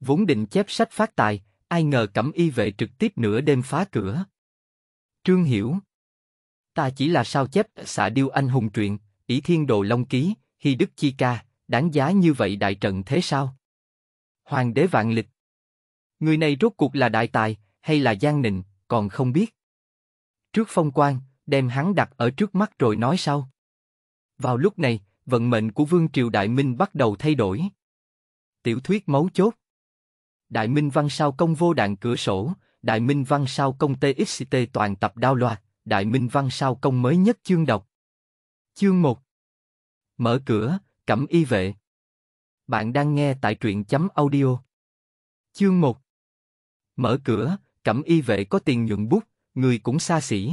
vốn định chép sách phát tài, ai ngờ cẩm y vệ trực tiếp nửa đêm phá cửa. Trương Hiểu Ta chỉ là sao chép xạ điêu anh hùng truyện, ý thiên đồ long ký, hy đức chi ca, đáng giá như vậy đại trận thế sao? Hoàng đế vạn lịch Người này rốt cuộc là đại tài, hay là gian nịnh, còn không biết. Trước phong quan, đem hắn đặt ở trước mắt rồi nói sau. Vào lúc này, vận mệnh của vương triều Đại Minh bắt đầu thay đổi. Tiểu thuyết mấu chốt Đại Minh Văn sao công vô đạn cửa sổ, Đại Minh Văn sao công TXT toàn tập đao loạt, Đại Minh Văn sao công mới nhất chương đọc. Chương 1 Mở cửa, cẩm y vệ. Bạn đang nghe tại truyện chấm audio. Chương 1 Mở cửa, cẩm y vệ có tiền nhuận bút, người cũng xa xỉ.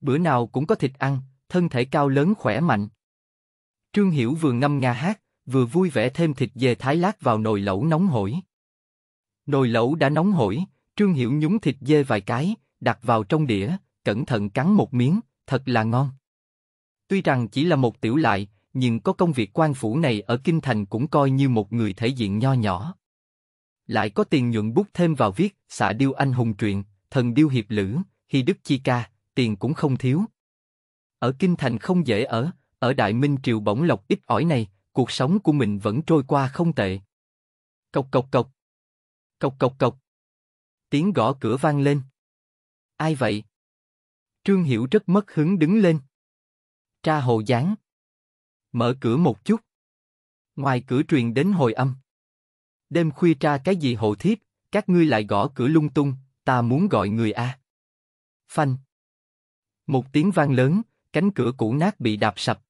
Bữa nào cũng có thịt ăn, thân thể cao lớn khỏe mạnh. Trương Hiểu vừa ngâm nga hát, vừa vui vẻ thêm thịt dê thái lát vào nồi lẩu nóng hổi. Nồi lẩu đã nóng hổi, Trương Hiểu nhúng thịt dê vài cái, đặt vào trong đĩa, cẩn thận cắn một miếng, thật là ngon. Tuy rằng chỉ là một tiểu lại, nhưng có công việc quan phủ này ở Kinh Thành cũng coi như một người thể diện nho nhỏ. Lại có tiền nhuận bút thêm vào viết, xạ điêu anh hùng truyện, thần điêu hiệp lữ, hy đức chi ca, tiền cũng không thiếu. Ở Kinh Thành không dễ ở, ở Đại Minh Triều bổng lộc ít ỏi này, cuộc sống của mình vẫn trôi qua không tệ. Cộc cộc cộc. Cộc cộc cộc. Tiếng gõ cửa vang lên. Ai vậy? Trương Hiểu rất mất hứng đứng lên. Tra hồ gián. Mở cửa một chút. Ngoài cửa truyền đến hồi âm. Đêm khuya tra cái gì hồ thiếp, các ngươi lại gõ cửa lung tung, ta muốn gọi người a. À. Phanh. Một tiếng vang lớn, cánh cửa cũ nát bị đạp sập.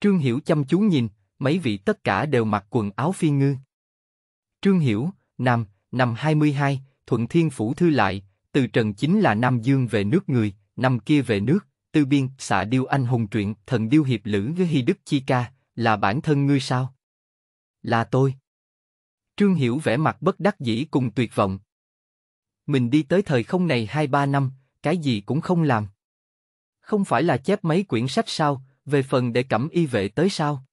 Trương Hiểu chăm chú nhìn, mấy vị tất cả đều mặc quần áo phi ngư. Trương Hiểu, Nam, năm 22, Thuận Thiên Phủ Thư lại, từ Trần chính là Nam Dương về nước người, năm kia về nước, tư biên, xạ điêu anh hùng truyện, thần điêu hiệp lữ với hy đức chi ca, là bản thân ngươi sao? Là tôi. Trương Hiểu vẻ mặt bất đắc dĩ cùng tuyệt vọng. Mình đi tới thời không này 2-3 năm, cái gì cũng không làm. Không phải là chép mấy quyển sách sao, về phần để cẩm y vệ tới sao?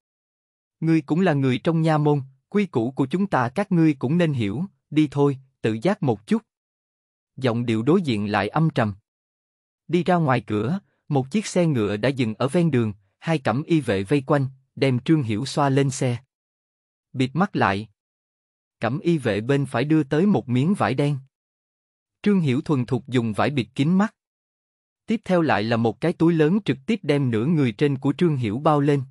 Ngươi cũng là người trong nha môn, Quy củ của chúng ta các ngươi cũng nên hiểu, đi thôi, tự giác một chút. Giọng điệu đối diện lại âm trầm. Đi ra ngoài cửa, một chiếc xe ngựa đã dừng ở ven đường, hai cẩm y vệ vây quanh, đem Trương Hiểu xoa lên xe. Bịt mắt lại. Cẩm y vệ bên phải đưa tới một miếng vải đen. Trương Hiểu thuần thục dùng vải bịt kín mắt. Tiếp theo lại là một cái túi lớn trực tiếp đem nửa người trên của Trương Hiểu bao lên.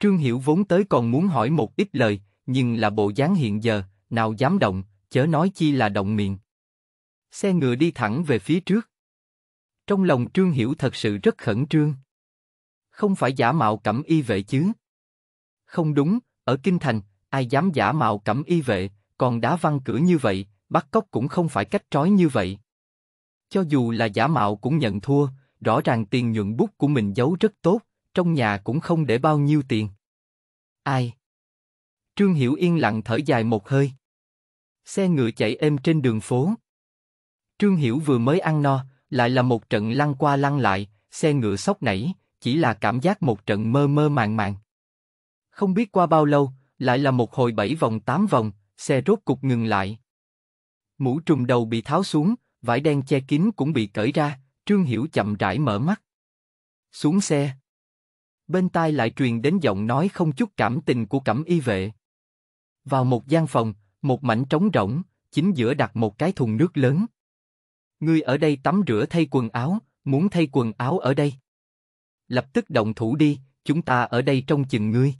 Trương Hiểu vốn tới còn muốn hỏi một ít lời, nhưng là bộ dáng hiện giờ, nào dám động, chớ nói chi là động miệng. Xe ngựa đi thẳng về phía trước. Trong lòng Trương Hiểu thật sự rất khẩn trương. Không phải giả mạo cẩm y vệ chứ? Không đúng, ở Kinh Thành, ai dám giả mạo cẩm y vệ, còn đá văn cửa như vậy, bắt cóc cũng không phải cách trói như vậy. Cho dù là giả mạo cũng nhận thua, rõ ràng tiền nhuận bút của mình giấu rất tốt, trong nhà cũng không để bao nhiêu tiền. Ai? Trương Hiểu yên lặng thở dài một hơi. Xe ngựa chạy êm trên đường phố. Trương Hiểu vừa mới ăn no, lại là một trận lăn qua lăn lại, xe ngựa sóc nảy, chỉ là cảm giác một trận mơ mơ màng màng. Không biết qua bao lâu, lại là một hồi bảy vòng tám vòng, xe rốt cục ngừng lại. Mũ trùm đầu bị tháo xuống, vải đen che kín cũng bị cởi ra, Trương Hiểu chậm rãi mở mắt. Xuống xe. Bên tai lại truyền đến giọng nói không chút cảm tình của cẩm y vệ. Vào một gian phòng, một mảnh trống rỗng, chính giữa đặt một cái thùng nước lớn. Ngươi ở đây tắm rửa thay quần áo, muốn thay quần áo ở đây. Lập tức động thủ đi, chúng ta ở đây trông chừng ngươi.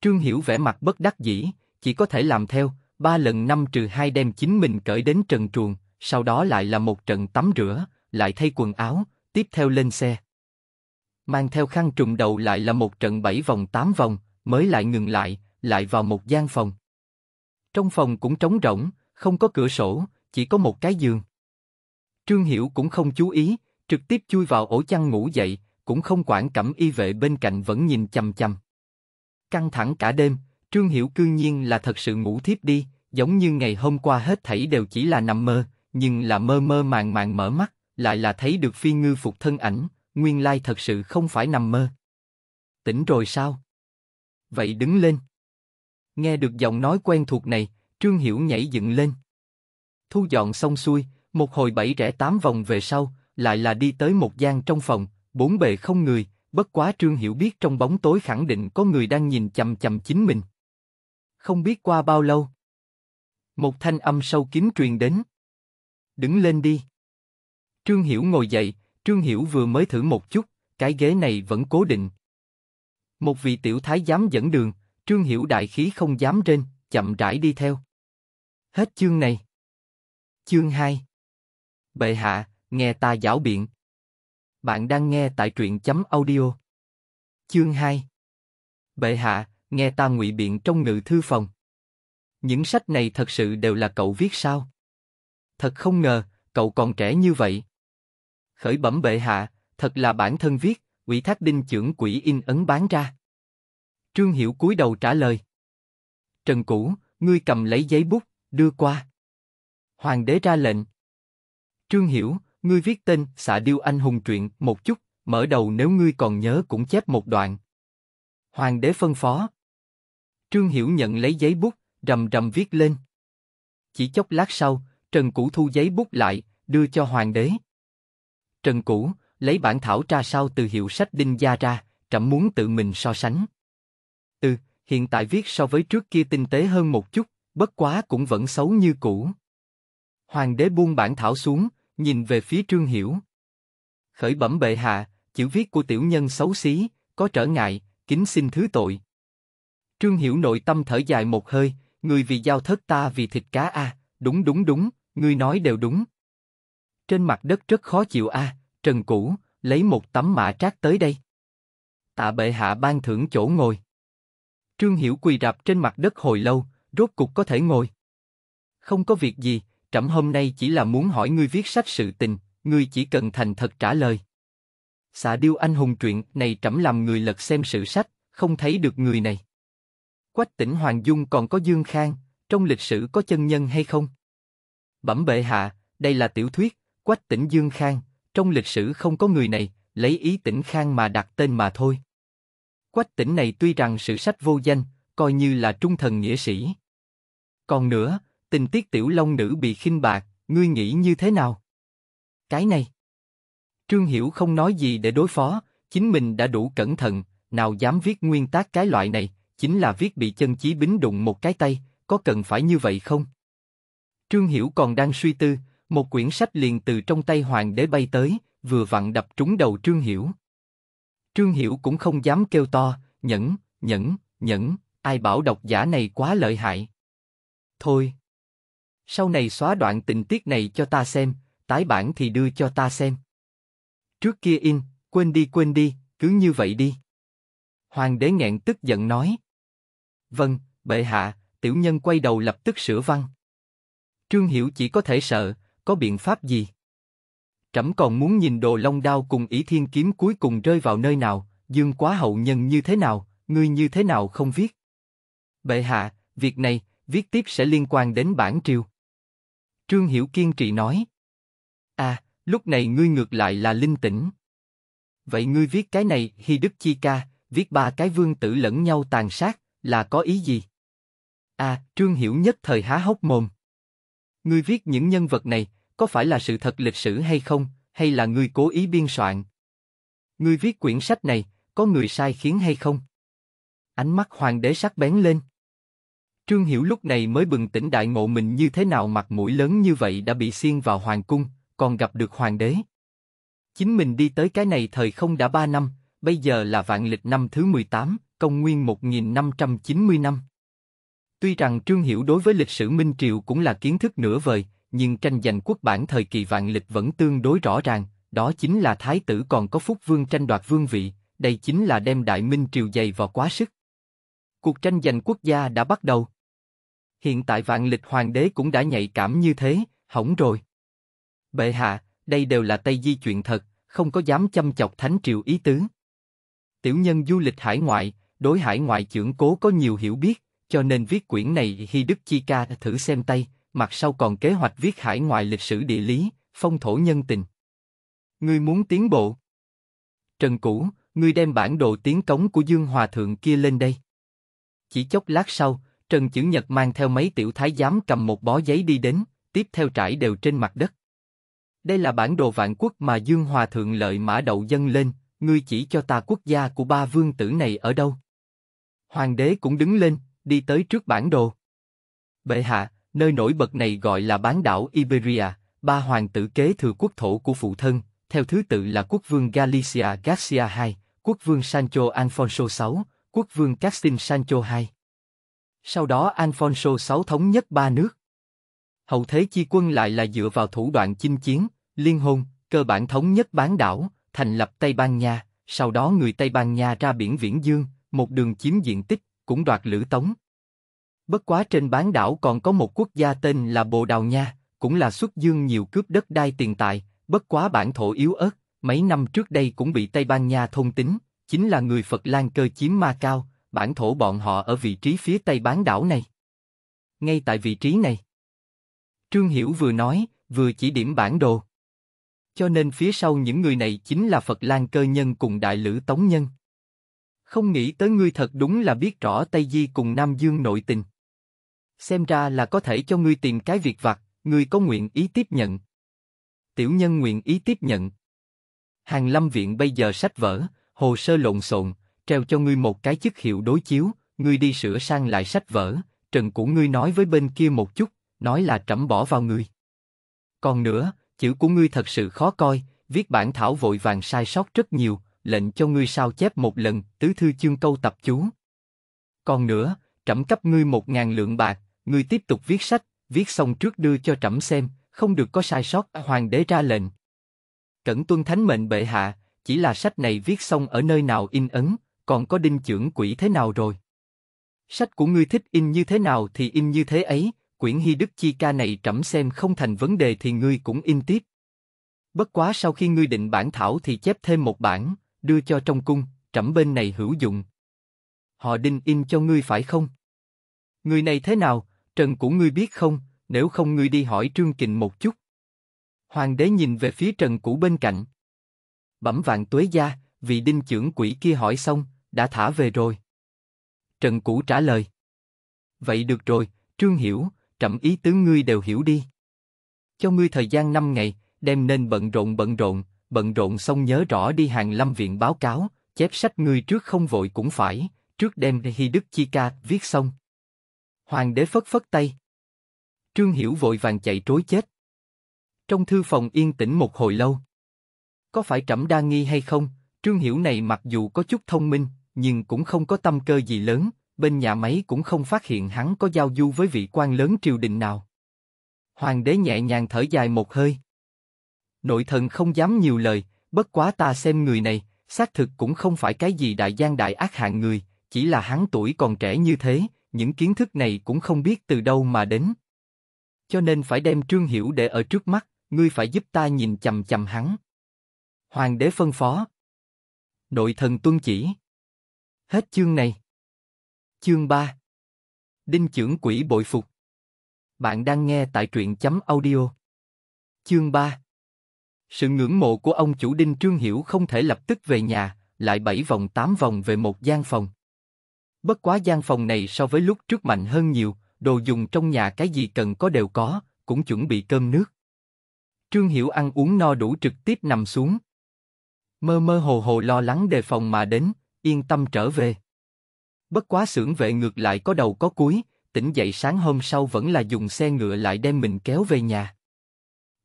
Trương Hiểu vẻ mặt bất đắc dĩ, chỉ có thể làm theo, ba lần năm trừ hai đem chính mình cởi đến trần truồng, sau đó lại là một trận tắm rửa, lại thay quần áo, tiếp theo lên xe. Mang theo khăn trùm đầu lại là một trận bảy vòng tám vòng, mới lại ngừng lại, lại vào một gian phòng. Trong phòng cũng trống rỗng, không có cửa sổ, chỉ có một cái giường. Trương Hiểu cũng không chú ý, trực tiếp chui vào ổ chăn ngủ dậy, cũng không quản cẩm y vệ bên cạnh vẫn nhìn chằm chằm. Căng thẳng cả đêm, Trương Hiểu cư nhiên là thật sự ngủ thiếp đi, giống như ngày hôm qua hết thảy đều chỉ là nằm mơ, nhưng là mơ mơ màng màng mở mắt, lại là thấy được phi ngư phục thân ảnh, nguyên lai thật sự không phải nằm mơ. Tỉnh rồi sao? Vậy đứng lên. Nghe được giọng nói quen thuộc này, Trương Hiểu nhảy dựng lên. Thu dọn xong xuôi, một hồi bảy rẽ tám vòng về sau, lại là đi tới một gian trong phòng, bốn bề không người, bất quá Trương Hiểu biết trong bóng tối khẳng định có người đang nhìn chầm chầm chính mình. Không biết qua bao lâu. Một thanh âm sâu kín truyền đến. Đứng lên đi. Trương Hiểu ngồi dậy, Trương Hiểu vừa mới thử một chút, cái ghế này vẫn cố định. Một vị tiểu thái giám dẫn đường, Trương Hiểu đại khí không dám trên, chậm rãi đi theo. Hết chương này. Chương 2 Bệ hạ, nghe ta giảo biện. Bạn đang nghe tại truyện chấm audio. Chương 2 Bệ hạ, nghe ta ngụy biện trong ngự thư phòng. Những sách này thật sự đều là cậu viết sao? Thật không ngờ, cậu còn trẻ như vậy. Khởi bẩm bệ hạ, thật là bản thân viết, quỷ thác đinh trưởng quỷ in ấn bán ra. Trương Hiểu cúi đầu trả lời. Trần Cũ, ngươi cầm lấy giấy bút, đưa qua. Hoàng đế ra lệnh. Trương Hiểu, ngươi viết tên xạ điêu anh hùng truyện một chút, mở đầu nếu ngươi còn nhớ cũng chép một đoạn. Hoàng đế phân phó. Trương Hiểu nhận lấy giấy bút, rầm rầm viết lên. Chỉ chốc lát sau, Trần Cũ thu giấy bút lại, đưa cho hoàng đế. Trần Cũ lấy bản thảo tra sao từ hiệu sách đinh gia ra, trẫm muốn tự mình so sánh hiện tại viết so với trước kia tinh tế hơn một chút, bất quá cũng vẫn xấu như cũ. Hoàng đế buông bản thảo xuống, nhìn về phía Trương Hiểu. Khởi bẩm bệ hạ, chữ viết của tiểu nhân xấu xí, có trở ngại, kính xin thứ tội. Trương Hiểu nội tâm thở dài một hơi, người vì giao thất ta vì thịt cá a, à, đúng đúng đúng, ngươi nói đều đúng. Trên mặt đất rất khó chịu a, à, Trần Cũ, lấy một tấm mã trác tới đây. Tạ bệ hạ ban thưởng chỗ ngồi. Trương Hiểu quỳ rạp trên mặt đất hồi lâu, rốt cục có thể ngồi. Không có việc gì, trẫm hôm nay chỉ là muốn hỏi ngươi viết sách sự tình, ngươi chỉ cần thành thật trả lời. Xạ điêu anh hùng truyện này trẫm làm người lật xem sự sách, không thấy được người này. Quách tỉnh Hoàng Dung còn có Dương Khang, trong lịch sử có chân nhân hay không? Bẩm bệ hạ, đây là tiểu thuyết, Quách tỉnh Dương Khang, trong lịch sử không có người này, lấy ý tỉnh Khang mà đặt tên mà thôi. Quách tỉnh này tuy rằng sử sách vô danh, coi như là trung thần nghĩa sĩ. Còn nữa, tình tiết tiểu long nữ bị khinh bạc, ngươi nghĩ như thế nào? Cái này. Trương Hiểu không nói gì để đối phó, chính mình đã đủ cẩn thận, nào dám viết nguyên tác cái loại này, chính là viết bị chân chí bính đụng một cái tay, có cần phải như vậy không? Trương Hiểu còn đang suy tư, một quyển sách liền từ trong tay hoàng đế bay tới, vừa vặn đập trúng đầu Trương Hiểu. Trương Hiểu cũng không dám kêu to, nhẫn, nhẫn, nhẫn, ai bảo độc giả này quá lợi hại. Thôi. Sau này xóa đoạn tình tiết này cho ta xem, tái bản thì đưa cho ta xem. Trước kia in, quên đi quên đi, cứ như vậy đi. Hoàng đế nghẹn tức giận nói. Vâng, bệ hạ, tiểu nhân quay đầu lập tức sửa văn. Trương Hiểu chỉ có thể sợ, có biện pháp gì? trẫm còn muốn nhìn đồ long đao cùng ý thiên kiếm cuối cùng rơi vào nơi nào, dương quá hậu nhân như thế nào, ngươi như thế nào không viết. Bệ hạ, việc này, viết tiếp sẽ liên quan đến bản triều. Trương Hiểu kiên trì nói. À, lúc này ngươi ngược lại là linh tĩnh. Vậy ngươi viết cái này, Hy Đức Chi Ca, viết ba cái vương tử lẫn nhau tàn sát, là có ý gì? À, Trương Hiểu nhất thời há hốc mồm. Ngươi viết những nhân vật này, có phải là sự thật lịch sử hay không, hay là ngươi cố ý biên soạn? Ngươi viết quyển sách này, có người sai khiến hay không? Ánh mắt hoàng đế sắc bén lên. Trương Hiểu lúc này mới bừng tỉnh đại ngộ mình như thế nào mặt mũi lớn như vậy đã bị xiên vào hoàng cung, còn gặp được hoàng đế. Chính mình đi tới cái này thời không đã ba năm, bây giờ là vạn lịch năm thứ 18, công nguyên 1590 năm. Tuy rằng Trương Hiểu đối với lịch sử Minh Triều cũng là kiến thức nửa vời, nhưng tranh giành quốc bản thời kỳ vạn lịch vẫn tương đối rõ ràng, đó chính là thái tử còn có phúc vương tranh đoạt vương vị, đây chính là đem đại minh triều dày vào quá sức. Cuộc tranh giành quốc gia đã bắt đầu. Hiện tại vạn lịch hoàng đế cũng đã nhạy cảm như thế, hỏng rồi. Bệ hạ, đây đều là Tây Di chuyện thật, không có dám chăm chọc thánh triều ý tứ. Tiểu nhân du lịch hải ngoại, đối hải ngoại trưởng cố có nhiều hiểu biết, cho nên viết quyển này Hy Đức Chi Ca thử xem tay, mặt sau còn kế hoạch viết hải ngoại lịch sử địa lý, phong thổ nhân tình. Ngươi muốn tiến bộ. Trần Cũ, ngươi đem bản đồ tiến cống của Dương Hòa Thượng kia lên đây. Chỉ chốc lát sau, Trần Chữ Nhật mang theo mấy tiểu thái giám cầm một bó giấy đi đến, tiếp theo trải đều trên mặt đất. Đây là bản đồ vạn quốc mà Dương Hòa Thượng lợi mã đậu dân lên, ngươi chỉ cho ta quốc gia của ba vương tử này ở đâu. Hoàng đế cũng đứng lên, đi tới trước bản đồ. Bệ hạ, nơi nổi bật này gọi là bán đảo Iberia, ba hoàng tử kế thừa quốc thổ của phụ thân, theo thứ tự là quốc vương Galicia Garcia II, quốc vương Sancho Alfonso VI, quốc vương Castin Sancho II. Sau đó Alfonso VI thống nhất ba nước. Hậu thế chi quân lại là dựa vào thủ đoạn chinh chiến, liên hôn, cơ bản thống nhất bán đảo, thành lập Tây Ban Nha, sau đó người Tây Ban Nha ra biển Viễn Dương, một đường chiếm diện tích, cũng đoạt Lữ Tống, Bất quá trên bán đảo còn có một quốc gia tên là Bồ Đào Nha, cũng là xuất dương nhiều cướp đất đai tiền tài, bất quá bản thổ yếu ớt, mấy năm trước đây cũng bị Tây Ban Nha thông tính, chính là người Phật Lan cơ chiếm Ma Cao, bản thổ bọn họ ở vị trí phía tây bán đảo này. Ngay tại vị trí này. Trương Hiểu vừa nói, vừa chỉ điểm bản đồ. Cho nên phía sau những người này chính là Phật Lan cơ nhân cùng đại lữ tống nhân. Không nghĩ tới ngươi thật đúng là biết rõ Tây Di cùng Nam Dương nội tình xem ra là có thể cho ngươi tiền cái việc vặt, ngươi có nguyện ý tiếp nhận. Tiểu nhân nguyện ý tiếp nhận. Hàng lâm viện bây giờ sách vở, hồ sơ lộn xộn, treo cho ngươi một cái chức hiệu đối chiếu, ngươi đi sửa sang lại sách vở, trần của ngươi nói với bên kia một chút, nói là trẫm bỏ vào ngươi. Còn nữa, chữ của ngươi thật sự khó coi, viết bản thảo vội vàng sai sót rất nhiều, lệnh cho ngươi sao chép một lần, tứ thư chương câu tập chú. Còn nữa, trẫm cấp ngươi một ngàn lượng bạc, Ngươi tiếp tục viết sách, viết xong trước đưa cho trẫm xem, không được có sai sót, hoàng đế ra lệnh. Cẩn tuân thánh mệnh bệ hạ, chỉ là sách này viết xong ở nơi nào in ấn, còn có đinh trưởng quỷ thế nào rồi? Sách của ngươi thích in như thế nào thì in như thế ấy, quyển Hy Đức Chi Ca này trẫm xem không thành vấn đề thì ngươi cũng in tiếp. Bất quá sau khi ngươi định bản thảo thì chép thêm một bản, đưa cho trong cung, trẫm bên này hữu dụng. Họ đinh in cho ngươi phải không? Người này thế nào, trần của ngươi biết không, nếu không ngươi đi hỏi Trương Kình một chút. Hoàng đế nhìn về phía trần cũ bên cạnh. Bẩm vạn tuế gia, vị đinh trưởng quỷ kia hỏi xong, đã thả về rồi. Trần cũ trả lời. Vậy được rồi, Trương hiểu, trẫm ý tứ ngươi đều hiểu đi. Cho ngươi thời gian 5 ngày, đem nên bận rộn bận rộn, bận rộn xong nhớ rõ đi hàng lâm viện báo cáo, chép sách ngươi trước không vội cũng phải, trước đem Hy Đức Chi Ca viết xong. Hoàng đế phất phất tay. Trương Hiểu vội vàng chạy trối chết. Trong thư phòng yên tĩnh một hồi lâu. Có phải trẫm đa nghi hay không, Trương Hiểu này mặc dù có chút thông minh, nhưng cũng không có tâm cơ gì lớn, bên nhà máy cũng không phát hiện hắn có giao du với vị quan lớn triều đình nào. Hoàng đế nhẹ nhàng thở dài một hơi. Nội thần không dám nhiều lời, bất quá ta xem người này, xác thực cũng không phải cái gì đại gian đại ác hạng người, chỉ là hắn tuổi còn trẻ như thế, những kiến thức này cũng không biết từ đâu mà đến. Cho nên phải đem Trương Hiểu để ở trước mắt, ngươi phải giúp ta nhìn chầm chầm hắn. Hoàng đế phân phó. Nội thần tuân chỉ. Hết chương này. Chương 3 Đinh trưởng quỷ bội phục Bạn đang nghe tại truyện chấm audio Chương 3 Sự ngưỡng mộ của ông chủ Đinh Trương Hiểu không thể lập tức về nhà, lại bảy vòng tám vòng về một gian phòng. Bất quá gian phòng này so với lúc trước mạnh hơn nhiều, đồ dùng trong nhà cái gì cần có đều có, cũng chuẩn bị cơm nước. Trương Hiểu ăn uống no đủ trực tiếp nằm xuống. Mơ mơ hồ hồ lo lắng đề phòng mà đến, yên tâm trở về. Bất quá xưởng vệ ngược lại có đầu có cuối, tỉnh dậy sáng hôm sau vẫn là dùng xe ngựa lại đem mình kéo về nhà.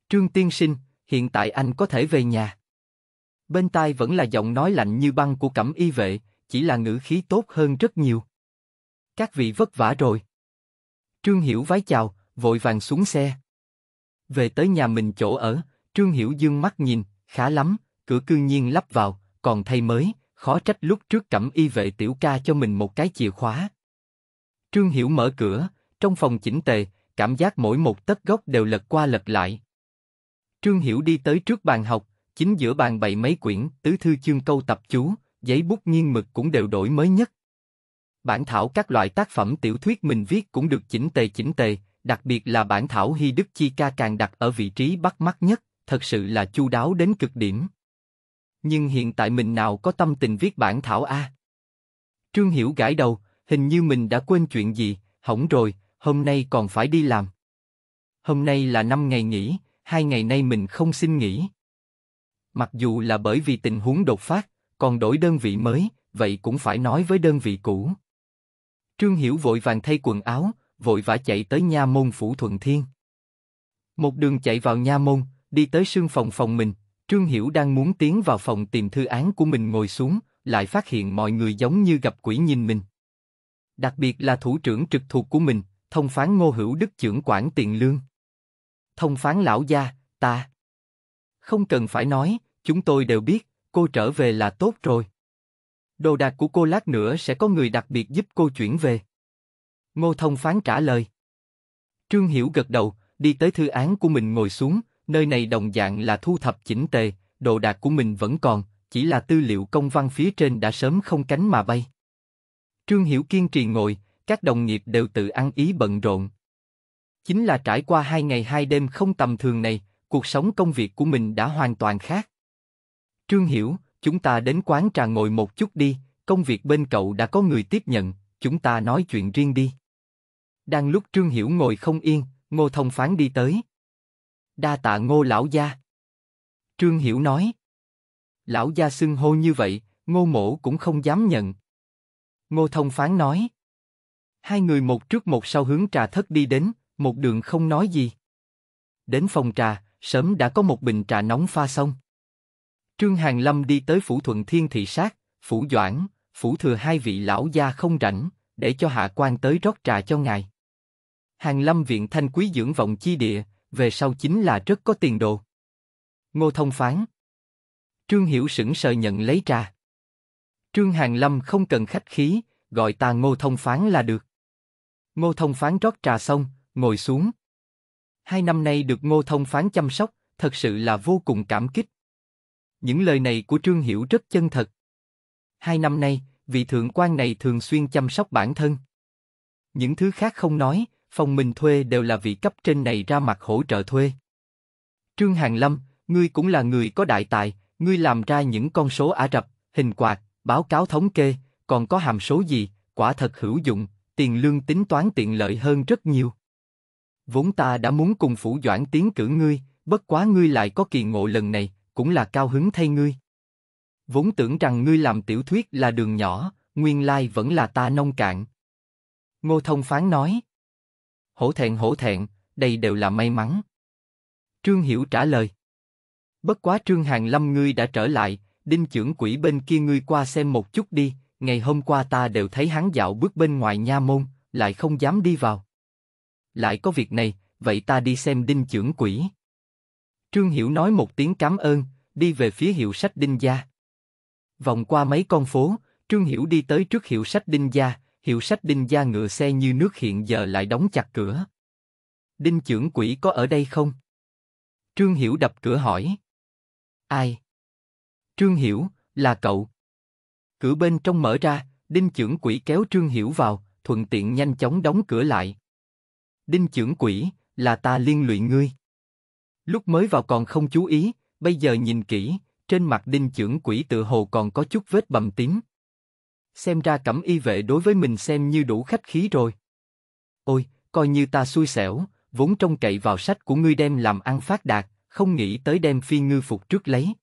Trương Tiên Sinh, hiện tại anh có thể về nhà. Bên tai vẫn là giọng nói lạnh như băng của cẩm y vệ, chỉ là ngữ khí tốt hơn rất nhiều. Các vị vất vả rồi. Trương Hiểu vái chào, vội vàng xuống xe. Về tới nhà mình chỗ ở, Trương Hiểu dương mắt nhìn, khá lắm, cửa cương nhiên lắp vào, còn thay mới, khó trách lúc trước cẩm y vệ tiểu ca cho mình một cái chìa khóa. Trương Hiểu mở cửa, trong phòng chỉnh tề, cảm giác mỗi một tấc góc đều lật qua lật lại. Trương Hiểu đi tới trước bàn học, chính giữa bàn bày mấy quyển tứ thư chương câu tập chú, giấy bút nghiêng mực cũng đều đổi mới nhất. Bản thảo các loại tác phẩm tiểu thuyết mình viết cũng được chỉnh tề chỉnh tề, đặc biệt là bản thảo Hy Đức Chi Ca càng đặt ở vị trí bắt mắt nhất, thật sự là chu đáo đến cực điểm. Nhưng hiện tại mình nào có tâm tình viết bản thảo a? Trương Hiểu gãi đầu, hình như mình đã quên chuyện gì, hỏng rồi, hôm nay còn phải đi làm. Hôm nay là 5 ngày nghỉ, hai ngày nay mình không xin nghỉ. Mặc dù là bởi vì tình huống đột phát, còn đổi đơn vị mới, vậy cũng phải nói với đơn vị cũ. Trương Hiểu vội vàng thay quần áo, vội vã chạy tới nha môn phủ Thuận Thiên. Một đường chạy vào nha môn, đi tới sương phòng phòng mình, Trương Hiểu đang muốn tiến vào phòng tìm thư án của mình ngồi xuống, lại phát hiện mọi người giống như gặp quỷ nhìn mình. Đặc biệt là thủ trưởng trực thuộc của mình, thông phán Ngô Hữu Đức trưởng quản tiền lương. Thông phán lão gia, ta. Không cần phải nói, chúng tôi đều biết, cô trở về là tốt rồi. Đồ đạc của cô lát nữa sẽ có người đặc biệt giúp cô chuyển về. Ngô Thông Phán trả lời. Trương Hiểu gật đầu, đi tới thư án của mình ngồi xuống, nơi này đồng dạng là thu thập chỉnh tề, đồ đạc của mình vẫn còn, chỉ là tư liệu công văn phía trên đã sớm không cánh mà bay. Trương Hiểu kiên trì ngồi, các đồng nghiệp đều tự ăn ý bận rộn. Chính là trải qua hai ngày hai đêm không tầm thường này, cuộc sống công việc của mình đã hoàn toàn khác. Trương Hiểu, chúng ta đến quán trà ngồi một chút đi, công việc bên cậu đã có người tiếp nhận, chúng ta nói chuyện riêng đi. Đang lúc Trương Hiểu ngồi không yên, Ngô Thông Phán đi tới. Đa tạ Ngô Lão Gia. Trương Hiểu nói. Lão Gia xưng hô như vậy, Ngô Mổ cũng không dám nhận. Ngô Thông Phán nói. Hai người một trước một sau hướng trà thất đi đến, một đường không nói gì. Đến phòng trà, sớm đã có một bình trà nóng pha xong. Trương Hàng Lâm đi tới phủ Thuận Thiên thị sát, phủ Doãn, phủ thừa hai vị lão gia không rảnh, để cho hạ quan tới rót trà cho ngài. Hàng Lâm viện thanh quý dưỡng vọng chi địa, về sau chính là rất có tiền đồ. Ngô Thông phán. Trương Hiểu sững sờ nhận lấy trà. Trương Hàng Lâm không cần khách khí, gọi ta Ngô Thông phán là được. Ngô Thông phán rót trà xong, ngồi xuống. Hai năm nay được Ngô Thông phán chăm sóc, thật sự là vô cùng cảm kích. Những lời này của Trương Hiểu rất chân thật. Hai năm nay, vị thượng quan này thường xuyên chăm sóc bản thân. Những thứ khác không nói, phòng mình thuê đều là vị cấp trên này ra mặt hỗ trợ thuê. Trương hàn Lâm, ngươi cũng là người có đại tài, ngươi làm ra những con số Ả Rập, hình quạt, báo cáo thống kê, còn có hàm số gì, quả thật hữu dụng, tiền lương tính toán tiện lợi hơn rất nhiều. Vốn ta đã muốn cùng phủ doãn tiến cử ngươi, bất quá ngươi lại có kỳ ngộ lần này, cũng là cao hứng thay ngươi. Vốn tưởng rằng ngươi làm tiểu thuyết là đường nhỏ, nguyên lai vẫn là ta nông cạn. Ngô Thông Phán nói. Hổ thẹn hổ thẹn, đây đều là may mắn. Trương Hiểu trả lời. Bất quá Trương Hàng Lâm ngươi đã trở lại, đinh trưởng quỷ bên kia ngươi qua xem một chút đi, ngày hôm qua ta đều thấy hắn dạo bước bên ngoài nha môn, lại không dám đi vào. Lại có việc này, vậy ta đi xem đinh trưởng quỷ. Trương Hiểu nói một tiếng cảm ơn, đi về phía hiệu sách Đinh Gia. Vòng qua mấy con phố, Trương Hiểu đi tới trước hiệu sách Đinh Gia, hiệu sách Đinh Gia ngựa xe như nước hiện giờ lại đóng chặt cửa. Đinh trưởng quỷ có ở đây không? Trương Hiểu đập cửa hỏi. Ai? Trương Hiểu, là cậu. Cửa bên trong mở ra, Đinh trưởng quỷ kéo Trương Hiểu vào, thuận tiện nhanh chóng đóng cửa lại. Đinh trưởng quỷ, là ta liên lụy ngươi. Lúc mới vào còn không chú ý, bây giờ nhìn kỹ, trên mặt đinh trưởng quỷ tự hồ còn có chút vết bầm tím. Xem ra cẩm y vệ đối với mình xem như đủ khách khí rồi. Ôi, coi như ta xui xẻo, vốn trông cậy vào sách của ngươi đem làm ăn phát đạt, không nghĩ tới đem phi ngư phục trước lấy.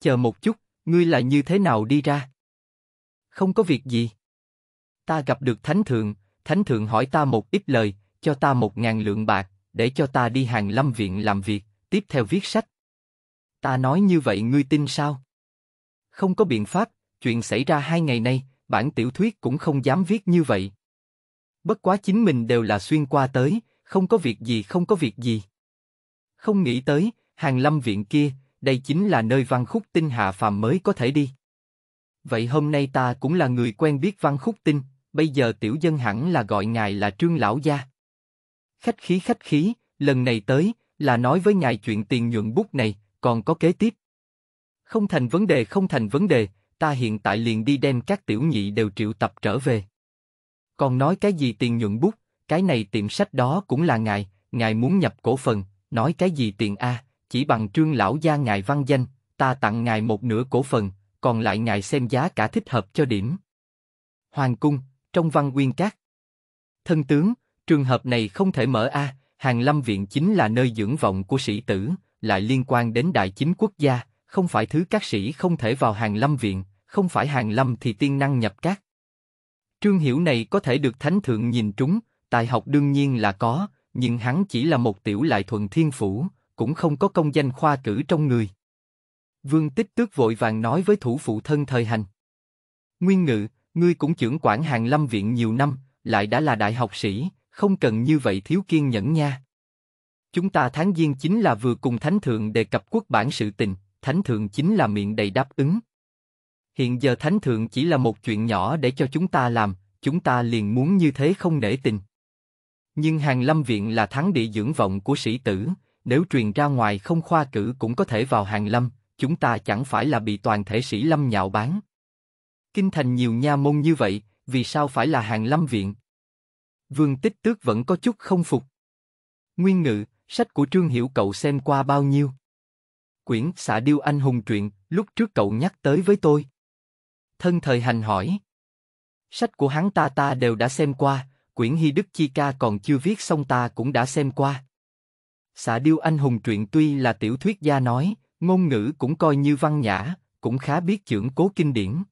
Chờ một chút, ngươi lại như thế nào đi ra? Không có việc gì. Ta gặp được thánh thượng, thánh thượng hỏi ta một ít lời, cho ta một ngàn lượng bạc, để cho ta đi hàng lâm viện làm việc, tiếp theo viết sách. Ta nói như vậy ngươi tin sao? Không có biện pháp, chuyện xảy ra hai ngày nay, bản tiểu thuyết cũng không dám viết như vậy. Bất quá chính mình đều là xuyên qua tới, không có việc gì không có việc gì. Không nghĩ tới, hàng lâm viện kia, đây chính là nơi văn khúc tinh hạ phàm mới có thể đi. Vậy hôm nay ta cũng là người quen biết văn khúc tinh, bây giờ tiểu dân hẳn là gọi ngài là trương lão gia. Khách khí khách khí, lần này tới, là nói với ngài chuyện tiền nhuận bút này, còn có kế tiếp. Không thành vấn đề không thành vấn đề, ta hiện tại liền đi đem các tiểu nhị đều triệu tập trở về. Còn nói cái gì tiền nhuận bút, cái này tiệm sách đó cũng là ngài, ngài muốn nhập cổ phần, nói cái gì tiền A, chỉ bằng trương lão gia ngài văn danh, ta tặng ngài một nửa cổ phần, còn lại ngài xem giá cả thích hợp cho điểm. Hoàng cung, trong văn nguyên các. Thân tướng, Trường hợp này không thể mở a, Hàng Lâm Viện chính là nơi dưỡng vọng của sĩ tử, lại liên quan đến đại chính quốc gia, không phải thứ các sĩ không thể vào Hàng Lâm Viện, không phải Hàng Lâm thì tiên năng nhập các. Trương Hiểu này có thể được Thánh Thượng nhìn trúng, tài học đương nhiên là có, nhưng hắn chỉ là một tiểu lại thuần thiên phủ, cũng không có công danh khoa cử trong người. Vương Tích Tước vội vàng nói với thủ phụ thân thời hành. Nguyên Ngự, ngươi cũng trưởng quản hàng lâm viện nhiều năm, lại đã là đại học sĩ, không cần như vậy thiếu kiên nhẫn nha. Chúng ta tháng giêng chính là vừa cùng Thánh Thượng đề cập quốc bản sự tình, Thánh Thượng chính là miệng đầy đáp ứng. Hiện giờ Thánh Thượng chỉ là một chuyện nhỏ để cho chúng ta làm, chúng ta liền muốn như thế không nể tình. Nhưng hàng lâm viện là thắng địa dưỡng vọng của sĩ tử, nếu truyền ra ngoài không khoa cử cũng có thể vào hàng lâm, chúng ta chẳng phải là bị toàn thể sĩ lâm nhạo bán. Kinh thành nhiều nha môn như vậy, vì sao phải là hàng lâm viện, Vương Tích Tước vẫn có chút không phục. Nguyên ngự, sách của Trương Hiểu cậu xem qua bao nhiêu? Quyển xạ điêu anh hùng truyện, lúc trước cậu nhắc tới với tôi. Thân thời hành hỏi. Sách của hắn ta ta đều đã xem qua, quyển Hy Đức Chi Ca còn chưa viết xong ta cũng đã xem qua. Xạ điêu anh hùng truyện tuy là tiểu thuyết gia nói, ngôn ngữ cũng coi như văn nhã, cũng khá biết chưởng cố kinh điển.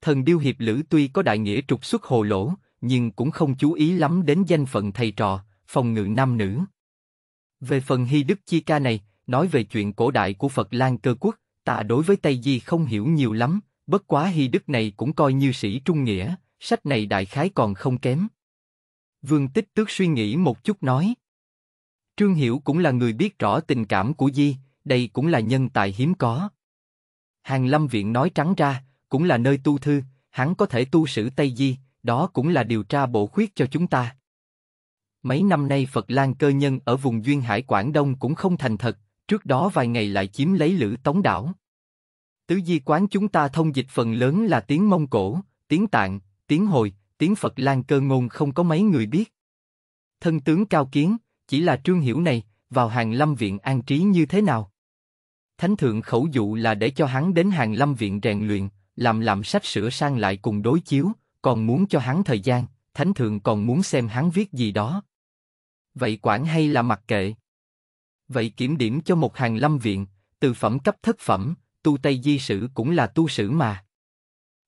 Thần điêu hiệp lữ tuy có đại nghĩa trục xuất hồ lỗ, nhưng cũng không chú ý lắm đến danh phận thầy trò, phòng ngự nam nữ. Về phần Hy Đức Chi Ca này, nói về chuyện cổ đại của Phật Lan Cơ Quốc, ta đối với Tây Di không hiểu nhiều lắm, bất quá Hy Đức này cũng coi như sĩ trung nghĩa, sách này đại khái còn không kém. Vương Tích Tước suy nghĩ một chút nói. Trương Hiểu cũng là người biết rõ tình cảm của Di, đây cũng là nhân tài hiếm có. Hàng Lâm Viện nói trắng ra, cũng là nơi tu thư, hắn có thể tu sử Tây Di, đó cũng là điều tra bổ khuyết cho chúng ta. Mấy năm nay Phật Lan cơ nhân ở vùng Duyên Hải Quảng Đông cũng không thành thật, trước đó vài ngày lại chiếm lấy Lữ Tống đảo. Tứ di quán chúng ta thông dịch phần lớn là tiếng Mông Cổ, tiếng Tạng, tiếng Hồi, tiếng Phật Lan cơ ngôn không có mấy người biết. Thân tướng cao kiến, chỉ là trương hiểu này, vào hàng lâm viện an trí như thế nào? Thánh thượng khẩu dụ là để cho hắn đến hàng lâm viện rèn luyện, làm làm sách sửa sang lại cùng đối chiếu, còn muốn cho hắn thời gian, thánh thượng còn muốn xem hắn viết gì đó. Vậy quản hay là mặc kệ? Vậy kiểm điểm cho một hàng lâm viện, từ phẩm cấp thất phẩm, tu Tây Di Sử cũng là tu sử mà.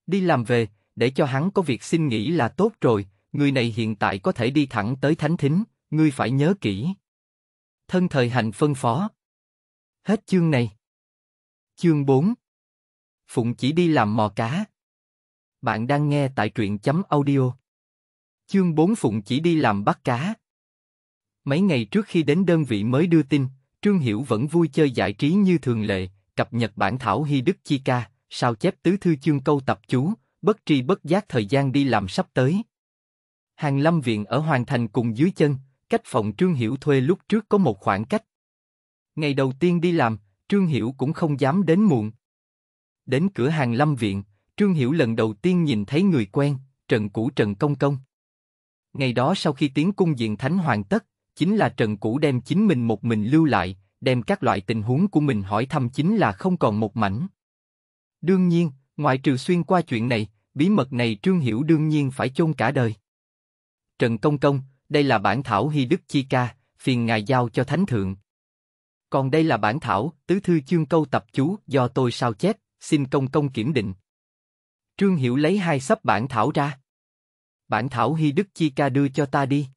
Đi làm về, để cho hắn có việc xin nghỉ là tốt rồi, người này hiện tại có thể đi thẳng tới thánh thính, ngươi phải nhớ kỹ. Thân thời hành phân phó. Hết chương này. Chương 4 Phụng chỉ đi làm mò cá. Bạn đang nghe tại truyện chấm audio. Chương 4 Phụng chỉ đi làm bắt cá. Mấy ngày trước khi đến đơn vị mới đưa tin, Trương Hiểu vẫn vui chơi giải trí như thường lệ, cập nhật bản thảo Hy Đức Chi Ca, sao chép tứ thư chương câu tập chú, bất tri bất giác thời gian đi làm sắp tới. Hàng Lâm Viện ở Hoàng Thành cùng dưới chân, cách phòng Trương Hiểu thuê lúc trước có một khoảng cách. Ngày đầu tiên đi làm, Trương Hiểu cũng không dám đến muộn. Đến cửa hàng Lâm Viện, Trương Hiểu lần đầu tiên nhìn thấy người quen, Trần Cũ Trần Công Công. Ngày đó sau khi tiến cung diện thánh hoàn tất, chính là Trần Cũ đem chính mình một mình lưu lại, đem các loại tình huống của mình hỏi thăm chính là không còn một mảnh. Đương nhiên, ngoại trừ xuyên qua chuyện này, bí mật này Trương Hiểu đương nhiên phải chôn cả đời. Trần Công Công, đây là bản thảo Hy Đức Chi Ca, phiền ngài giao cho Thánh Thượng. Còn đây là bản thảo, tứ thư chương câu tập chú do tôi sao chép, xin Công Công kiểm định. Trương Hiểu lấy hai sắp bản thảo ra. Bản thảo Hy Đức Chi Ca đưa cho ta đi.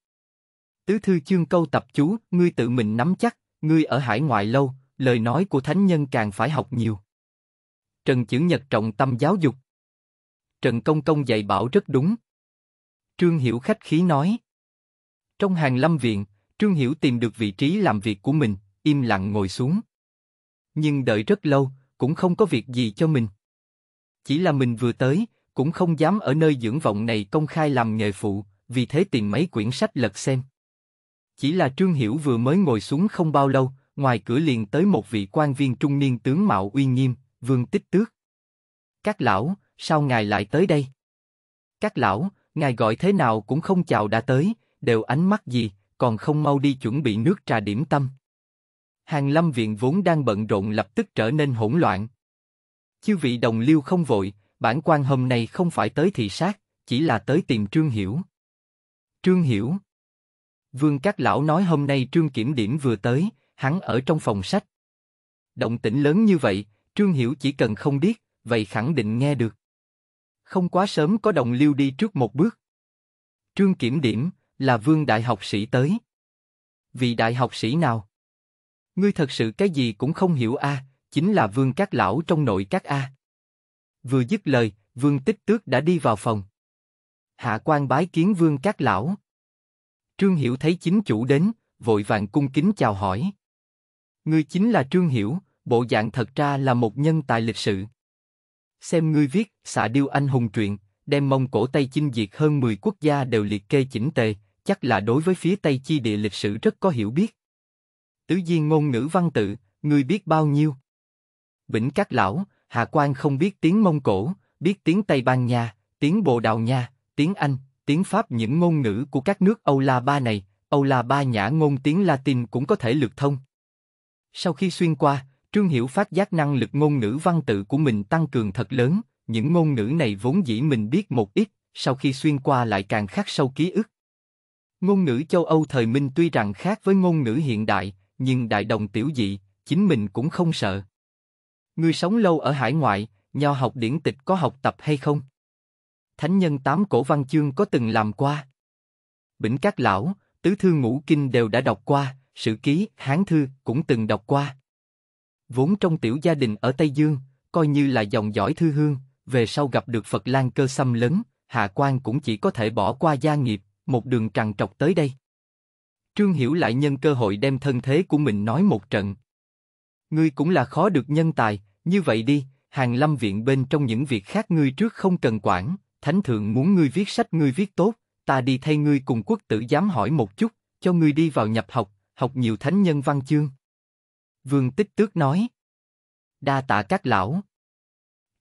Tứ thư chương câu tập chú, ngươi tự mình nắm chắc, ngươi ở hải ngoại lâu, lời nói của thánh nhân càng phải học nhiều. Trần Chữ Nhật trọng tâm giáo dục. Trần Công Công dạy bảo rất đúng. Trương Hiểu khách khí nói. Trong hàng lâm viện, Trương Hiểu tìm được vị trí làm việc của mình, im lặng ngồi xuống. Nhưng đợi rất lâu, cũng không có việc gì cho mình. Chỉ là mình vừa tới, cũng không dám ở nơi dưỡng vọng này công khai làm nghề phụ, vì thế tìm mấy quyển sách lật xem. Chỉ là Trương Hiểu vừa mới ngồi xuống không bao lâu, ngoài cửa liền tới một vị quan viên trung niên tướng mạo uy nghiêm, vương tích tước. Các lão, sao ngài lại tới đây? Các lão, ngài gọi thế nào cũng không chào đã tới, đều ánh mắt gì, còn không mau đi chuẩn bị nước trà điểm tâm. Hàng lâm viện vốn đang bận rộn lập tức trở nên hỗn loạn, Chư vị đồng liêu không vội, bản quan hôm nay không phải tới thị sát, chỉ là tới tìm Trương Hiểu. Trương Hiểu Vương các lão nói hôm nay Trương Kiểm Điểm vừa tới, hắn ở trong phòng sách. Động tĩnh lớn như vậy, Trương Hiểu chỉ cần không biết, vậy khẳng định nghe được. Không quá sớm có đồng liêu đi trước một bước. Trương Kiểm Điểm là vương đại học sĩ tới. Vị đại học sĩ nào? Ngươi thật sự cái gì cũng không hiểu a, à, chính là vương các lão trong nội các A. Vừa dứt lời, vương tích tước đã đi vào phòng. Hạ quan bái kiến vương các lão. Trương Hiểu thấy chính chủ đến, vội vàng cung kính chào hỏi. Ngươi chính là Trương Hiểu, bộ dạng thật ra là một nhân tài lịch sự. Xem ngươi viết xạ điêu anh hùng truyện, đem mông cổ Tây chinh diệt hơn 10 quốc gia đều liệt kê chỉnh tề, chắc là đối với phía Tây chi địa lịch sử rất có hiểu biết. Tứ Diên ngôn ngữ văn tự, ngươi biết bao nhiêu? Bỉnh Các Lão, Hà Quang không biết tiếng Mông Cổ, biết tiếng Tây Ban Nha, tiếng Bồ Đào Nha, tiếng Anh, tiếng Pháp những ngôn ngữ của các nước Âu La Ba này, Âu La Ba nhã ngôn tiếng Latin cũng có thể lược thông. Sau khi xuyên qua, Trương Hiểu phát giác năng lực ngôn ngữ văn tự của mình tăng cường thật lớn, những ngôn ngữ này vốn dĩ mình biết một ít, sau khi xuyên qua lại càng khắc sâu ký ức. Ngôn ngữ châu Âu thời Minh tuy rằng khác với ngôn ngữ hiện đại, nhưng đại đồng tiểu dị, chính mình cũng không sợ. Ngươi sống lâu ở hải ngoại, nho học điển tịch có học tập hay không? Thánh nhân tám cổ văn chương có từng làm qua. Bỉnh các lão, tứ thư ngũ kinh đều đã đọc qua, sử ký, hán thư cũng từng đọc qua. Vốn trong tiểu gia đình ở Tây Dương, coi như là dòng dõi thư hương, về sau gặp được Phật Lan cơ xâm lớn, Hạ quan cũng chỉ có thể bỏ qua gia nghiệp, một đường trằn trọc tới đây. Trương Hiểu lại nhân cơ hội đem thân thế của mình nói một trận. Ngươi cũng là khó được nhân tài, như vậy đi, hàng lâm viện bên trong những việc khác ngươi trước không cần quản, thánh thượng muốn ngươi viết sách ngươi viết tốt, ta đi thay ngươi cùng quốc tử giám hỏi một chút, cho ngươi đi vào nhập học, học nhiều thánh nhân văn chương. Vương Tích Tước nói. Đa tạ các lão.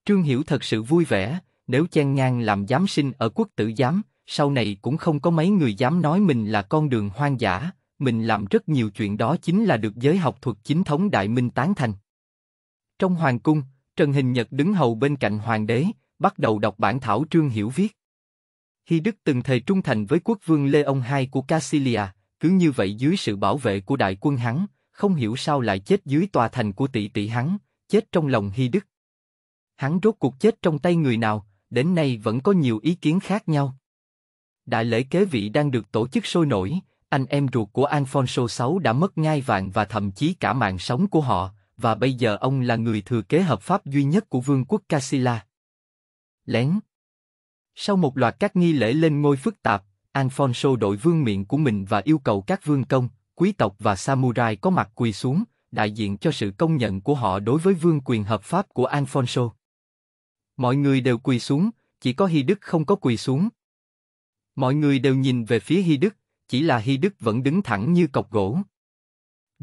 Trương Hiểu thật sự vui vẻ, nếu chen ngang làm giám sinh ở quốc tử giám, sau này cũng không có mấy người dám nói mình là con đường hoang dã, mình làm rất nhiều chuyện đó chính là được giới học thuật chính thống Đại Minh tán thành. Trong hoàng cung, Trần Hình Nhật đứng hầu bên cạnh hoàng đế, bắt đầu đọc bản thảo Trương Hiểu viết. Hy Đức từng thề trung thành với quốc vương Lê Ông II của Casilia, cứ như vậy dưới sự bảo vệ của đại quân hắn, không hiểu sao lại chết dưới tòa thành của tỷ tỷ hắn, chết trong lòng Hy Đức. Hắn rốt cuộc chết trong tay người nào, đến nay vẫn có nhiều ý kiến khác nhau. Đại lễ kế vị đang được tổ chức sôi nổi, anh em ruột của Alfonso VI đã mất ngai vàng và thậm chí cả mạng sống của họ, và bây giờ ông là người thừa kế hợp pháp duy nhất của vương quốc Casilla. Lén Sau một loạt các nghi lễ lên ngôi phức tạp, Alfonso đội vương miện của mình và yêu cầu các vương công, quý tộc và samurai có mặt quỳ xuống, đại diện cho sự công nhận của họ đối với vương quyền hợp pháp của Alfonso. Mọi người đều quỳ xuống, chỉ có Hy Đức không có quỳ xuống. Mọi người đều nhìn về phía Hy Đức, chỉ là Hy Đức vẫn đứng thẳng như cọc gỗ.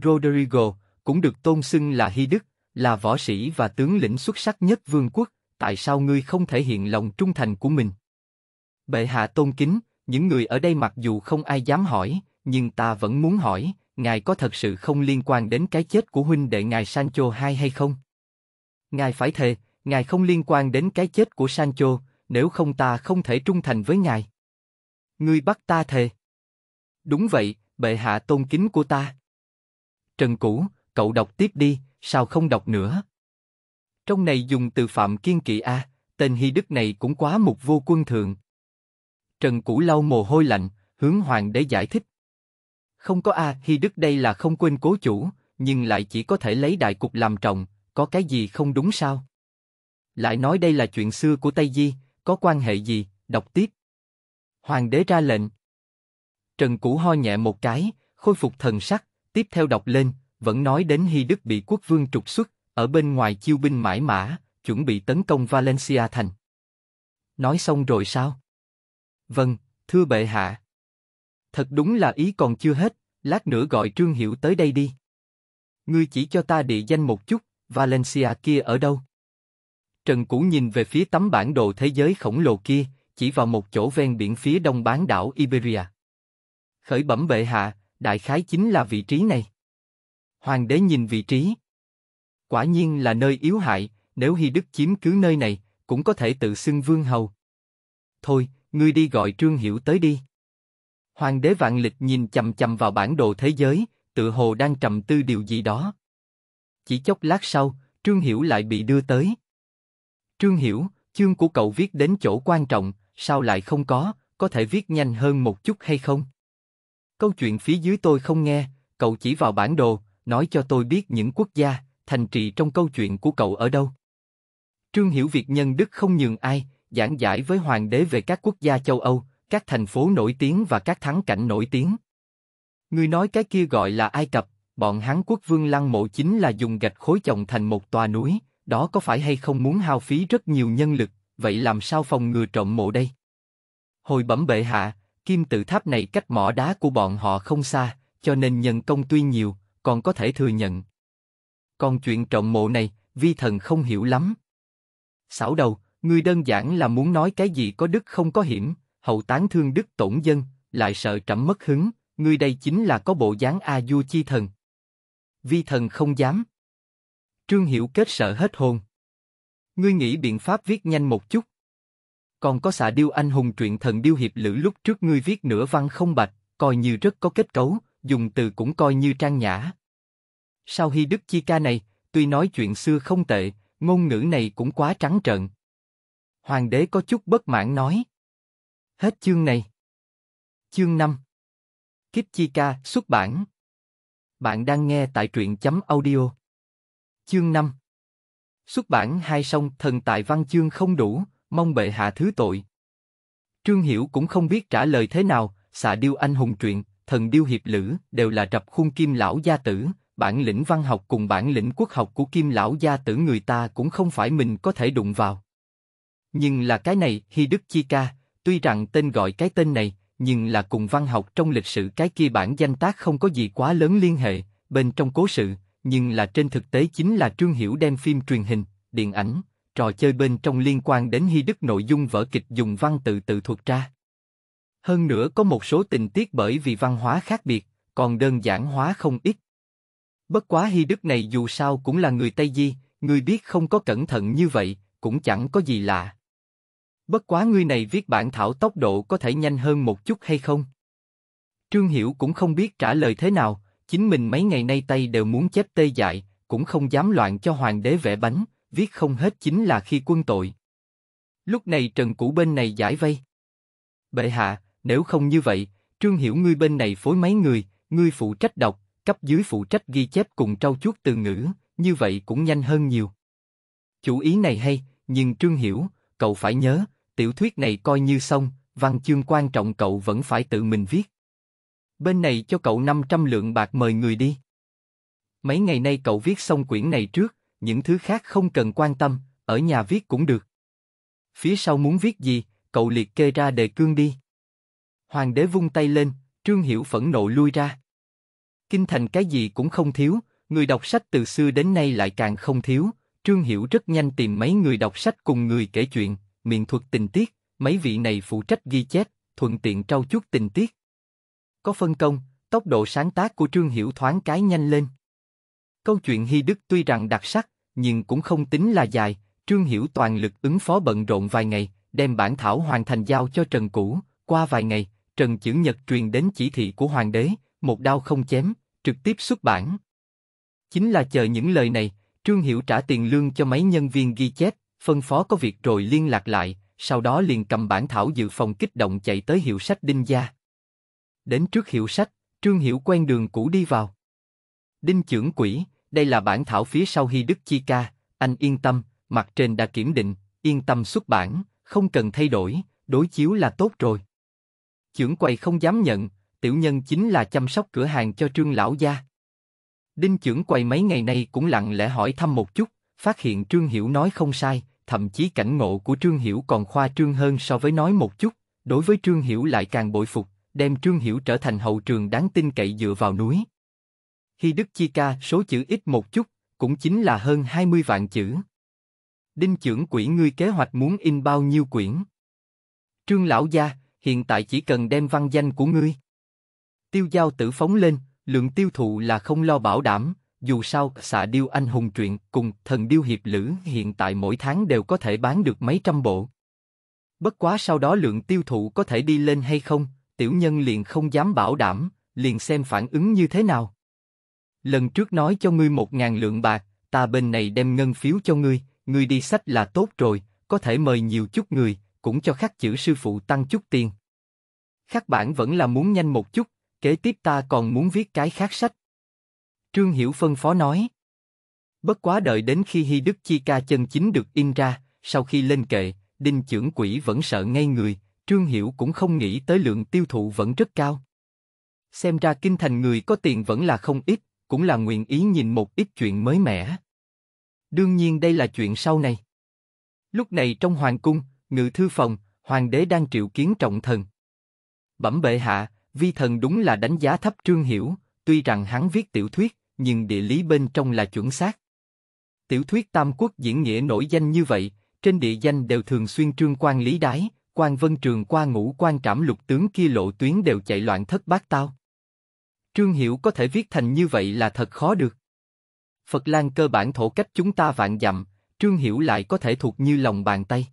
Rodrigo, cũng được tôn xưng là Hy Đức, là võ sĩ và tướng lĩnh xuất sắc nhất vương quốc, tại sao ngươi không thể hiện lòng trung thành của mình? Bệ hạ tôn kính, những người ở đây mặc dù không ai dám hỏi, nhưng ta vẫn muốn hỏi, ngài có thật sự không liên quan đến cái chết của huynh đệ ngài Sancho hai hay không? Ngài phải thề, ngài không liên quan đến cái chết của Sancho, nếu không ta không thể trung thành với ngài. Ngươi bắt ta thề. Đúng vậy, bệ hạ tôn kính của ta. Trần Cũ, cậu đọc tiếp đi, sao không đọc nữa? Trong này dùng từ phạm kiên kỵ a, tên hy đức này cũng quá mục vô quân thường. Trần Củ lau mồ hôi lạnh, hướng hoàng đế giải thích. Không có a, à, hy đức đây là không quên cố chủ, nhưng lại chỉ có thể lấy đại cục làm trọng, có cái gì không đúng sao? Lại nói đây là chuyện xưa của Tây Di, có quan hệ gì, đọc tiếp. Hoàng đế ra lệnh. Trần Củ ho nhẹ một cái, khôi phục thần sắc, tiếp theo đọc lên, vẫn nói đến Hy Đức bị quốc vương trục xuất, ở bên ngoài chiêu binh mãi mã, chuẩn bị tấn công Valencia thành. Nói xong rồi sao? Vâng, thưa bệ hạ. Thật đúng là ý còn chưa hết, lát nữa gọi Trương Hiểu tới đây đi. Ngươi chỉ cho ta địa danh một chút, Valencia kia ở đâu? Trần Cũ nhìn về phía tấm bản đồ thế giới khổng lồ kia, chỉ vào một chỗ ven biển phía đông bán đảo Iberia. Khởi bẩm bệ hạ, đại khái chính là vị trí này. Hoàng đế nhìn vị trí. Quả nhiên là nơi yếu hại, nếu Hy Đức chiếm cứ nơi này, cũng có thể tự xưng vương hầu. Thôi, ngươi đi gọi Trương Hiểu tới đi. Hoàng đế vạn lịch nhìn chầm chầm vào bản đồ thế giới, tự hồ đang trầm tư điều gì đó. Chỉ chốc lát sau, Trương Hiểu lại bị đưa tới. Trương Hiểu, chương của cậu viết đến chỗ quan trọng, sao lại không có, có thể viết nhanh hơn một chút hay không? Câu chuyện phía dưới tôi không nghe, cậu chỉ vào bản đồ, nói cho tôi biết những quốc gia, thành trì trong câu chuyện của cậu ở đâu. Trương Hiểu Việt nhân đức không nhường ai, giảng giải với hoàng đế về các quốc gia châu Âu, các thành phố nổi tiếng và các thắng cảnh nổi tiếng. Người nói cái kia gọi là Ai Cập, bọn Hán quốc vương lăng mộ chính là dùng gạch khối chồng thành một tòa núi, đó có phải hay không muốn hao phí rất nhiều nhân lực, vậy làm sao phòng ngừa trộm mộ đây? Hồi bẩm bệ hạ, kim tự tháp này cách mỏ đá của bọn họ không xa, cho nên nhân công tuy nhiều, còn có thể thừa nhận. Còn chuyện trọng mộ này, vi thần không hiểu lắm. Xảo đầu, ngươi đơn giản là muốn nói cái gì có đức không có hiểm, hậu tán thương đức tổn dân, lại sợ trẫm mất hứng, ngươi đây chính là có bộ dáng a du chi thần. Vi thần không dám. Trương Hiểu kết sợ hết hồn. Ngươi nghĩ biện pháp viết nhanh một chút. Còn có xạ điêu anh hùng truyện thần điêu hiệp lữ lúc trước ngươi viết nửa văn không bạch, coi như rất có kết cấu, dùng từ cũng coi như trang nhã. sau Hy Đức Chi ca này, tuy nói chuyện xưa không tệ, ngôn ngữ này cũng quá trắng trợn. Hoàng đế có chút bất mãn nói. Hết chương này. Chương 5 Kích Chi Ca xuất bản Bạn đang nghe tại truyện chấm audio Chương 5 Xuất bản hai song thần tại văn chương không đủ, mong bệ hạ thứ tội. Trương Hiểu cũng không biết trả lời thế nào, xạ điêu anh hùng truyện, thần điêu hiệp lữ đều là rập khuôn kim lão gia tử, bản lĩnh văn học cùng bản lĩnh quốc học của kim lão gia tử người ta cũng không phải mình có thể đụng vào. Nhưng là cái này, Hy Đức Chi Ca, tuy rằng tên gọi cái tên này, nhưng là cùng văn học trong lịch sử cái kia bản danh tác không có gì quá lớn liên hệ, bên trong cố sự, nhưng là trên thực tế chính là Trương Hiểu đem phim truyền hình, điện ảnh, trò chơi bên trong liên quan đến Hy Đức nội dung vở kịch dùng văn tự tự thuật ra. Hơn nữa có một số tình tiết bởi vì văn hóa khác biệt, còn đơn giản hóa không ít. Bất quá Hy Đức này dù sao cũng là người Tây Di, người biết không có cẩn thận như vậy, cũng chẳng có gì lạ. Bất quá người này viết bản thảo tốc độ có thể nhanh hơn một chút hay không? Trương Hiểu cũng không biết trả lời thế nào, chính mình mấy ngày nay tây đều muốn chép tê dại, cũng không dám loạn cho hoàng đế vẽ bánh, viết không hết chính là khi quân tội. Lúc này Trần Cũ bên này giải vây. Bệ hạ, nếu không như vậy, Trương Hiểu ngươi bên này phối mấy người, ngươi phụ trách đọc, cấp dưới phụ trách ghi chép cùng trau chuốt từ ngữ, như vậy cũng nhanh hơn nhiều. Chủ ý này hay, nhưng Trương Hiểu, cậu phải nhớ, tiểu thuyết này coi như xong, văn chương quan trọng cậu vẫn phải tự mình viết. Bên này cho cậu 500 lượng bạc mời người đi. Mấy ngày nay cậu viết xong quyển này trước, những thứ khác không cần quan tâm, ở nhà viết cũng được. Phía sau muốn viết gì, cậu liệt kê ra đề cương đi. Hoàng đế vung tay lên, Trương Hiểu phẫn nộ lui ra. Kinh thành cái gì cũng không thiếu, người đọc sách từ xưa đến nay lại càng không thiếu. Trương Hiểu rất nhanh tìm mấy người đọc sách cùng người kể chuyện, miệng thuật tình tiết, mấy vị này phụ trách ghi chép, thuận tiện trau chút tình tiết. Có phân công, tốc độ sáng tác của Trương Hiểu thoáng cái nhanh lên. Câu chuyện Hy Đức tuy rằng đặc sắc, nhưng cũng không tính là dài, Trương Hiểu toàn lực ứng phó bận rộn vài ngày, đem bản thảo hoàn thành giao cho Trần Cũ, qua vài ngày, Trần Chữ Nhật truyền đến chỉ thị của hoàng đế, một đao không chém, trực tiếp xuất bản. Chính là chờ những lời này, Trương Hiểu trả tiền lương cho mấy nhân viên ghi chép, phân phó có việc rồi liên lạc lại, sau đó liền cầm bản thảo dự phòng kích động chạy tới hiệu sách Đinh Gia. Đến trước hiệu sách, Trương Hiểu quen đường cũ đi vào. Đinh trưởng quỷ, đây là bản thảo phía sau Hy Đức Chi Ca, anh yên tâm, mặt trên đã kiểm định, yên tâm xuất bản, không cần thay đổi, đối chiếu là tốt rồi chưởng quầy không dám nhận, tiểu nhân chính là chăm sóc cửa hàng cho trương lão gia. Đinh trưởng quầy mấy ngày nay cũng lặng lẽ hỏi thăm một chút, phát hiện trương hiểu nói không sai, thậm chí cảnh ngộ của trương hiểu còn khoa trương hơn so với nói một chút, đối với trương hiểu lại càng bội phục, đem trương hiểu trở thành hậu trường đáng tin cậy dựa vào núi. Hy Đức Chi Ca số chữ ít một chút, cũng chính là hơn 20 vạn chữ. Đinh trưởng quỹ ngươi kế hoạch muốn in bao nhiêu quyển? Trương lão gia, hiện tại chỉ cần đem văn danh của ngươi. Tiêu giao tử phóng lên, lượng tiêu thụ là không lo bảo đảm, dù sao xạ điêu anh hùng truyện cùng thần điêu hiệp lữ hiện tại mỗi tháng đều có thể bán được mấy trăm bộ. Bất quá sau đó lượng tiêu thụ có thể đi lên hay không, tiểu nhân liền không dám bảo đảm, liền xem phản ứng như thế nào. Lần trước nói cho ngươi một ngàn lượng bạc, ta bên này đem ngân phiếu cho ngươi, ngươi đi sách là tốt rồi, có thể mời nhiều chút người, cũng cho khắc chữ sư phụ tăng chút tiền. Khắc bản vẫn là muốn nhanh một chút, kế tiếp ta còn muốn viết cái khác sách. Trương Hiểu phân phó nói. Bất quá đợi đến khi Hy Đức Chi Ca chân chính được in ra, sau khi lên kệ, Đinh trưởng quỷ vẫn sợ ngay người, Trương Hiểu cũng không nghĩ tới lượng tiêu thụ vẫn rất cao. Xem ra kinh thành người có tiền vẫn là không ít, cũng là nguyện ý nhìn một ít chuyện mới mẻ. Đương nhiên đây là chuyện sau này. Lúc này trong hoàng cung, ngự thư phòng, hoàng đế đang triệu kiến trọng thần. Bẩm bệ hạ, vi thần đúng là đánh giá thấp trương hiểu, tuy rằng hắn viết tiểu thuyết, nhưng địa lý bên trong là chuẩn xác. Tiểu thuyết Tam Quốc diễn nghĩa nổi danh như vậy, trên địa danh đều thường xuyên trương quan lý đái, quan vân trường qua ngũ quan trảm lục tướng kia lộ tuyến đều chạy loạn thất bát tao. Trương Hiểu có thể viết thành như vậy là thật khó được. Phật Lan cơ bản thổ cách chúng ta vạn dặm, Trương Hiểu lại có thể thuộc như lòng bàn tay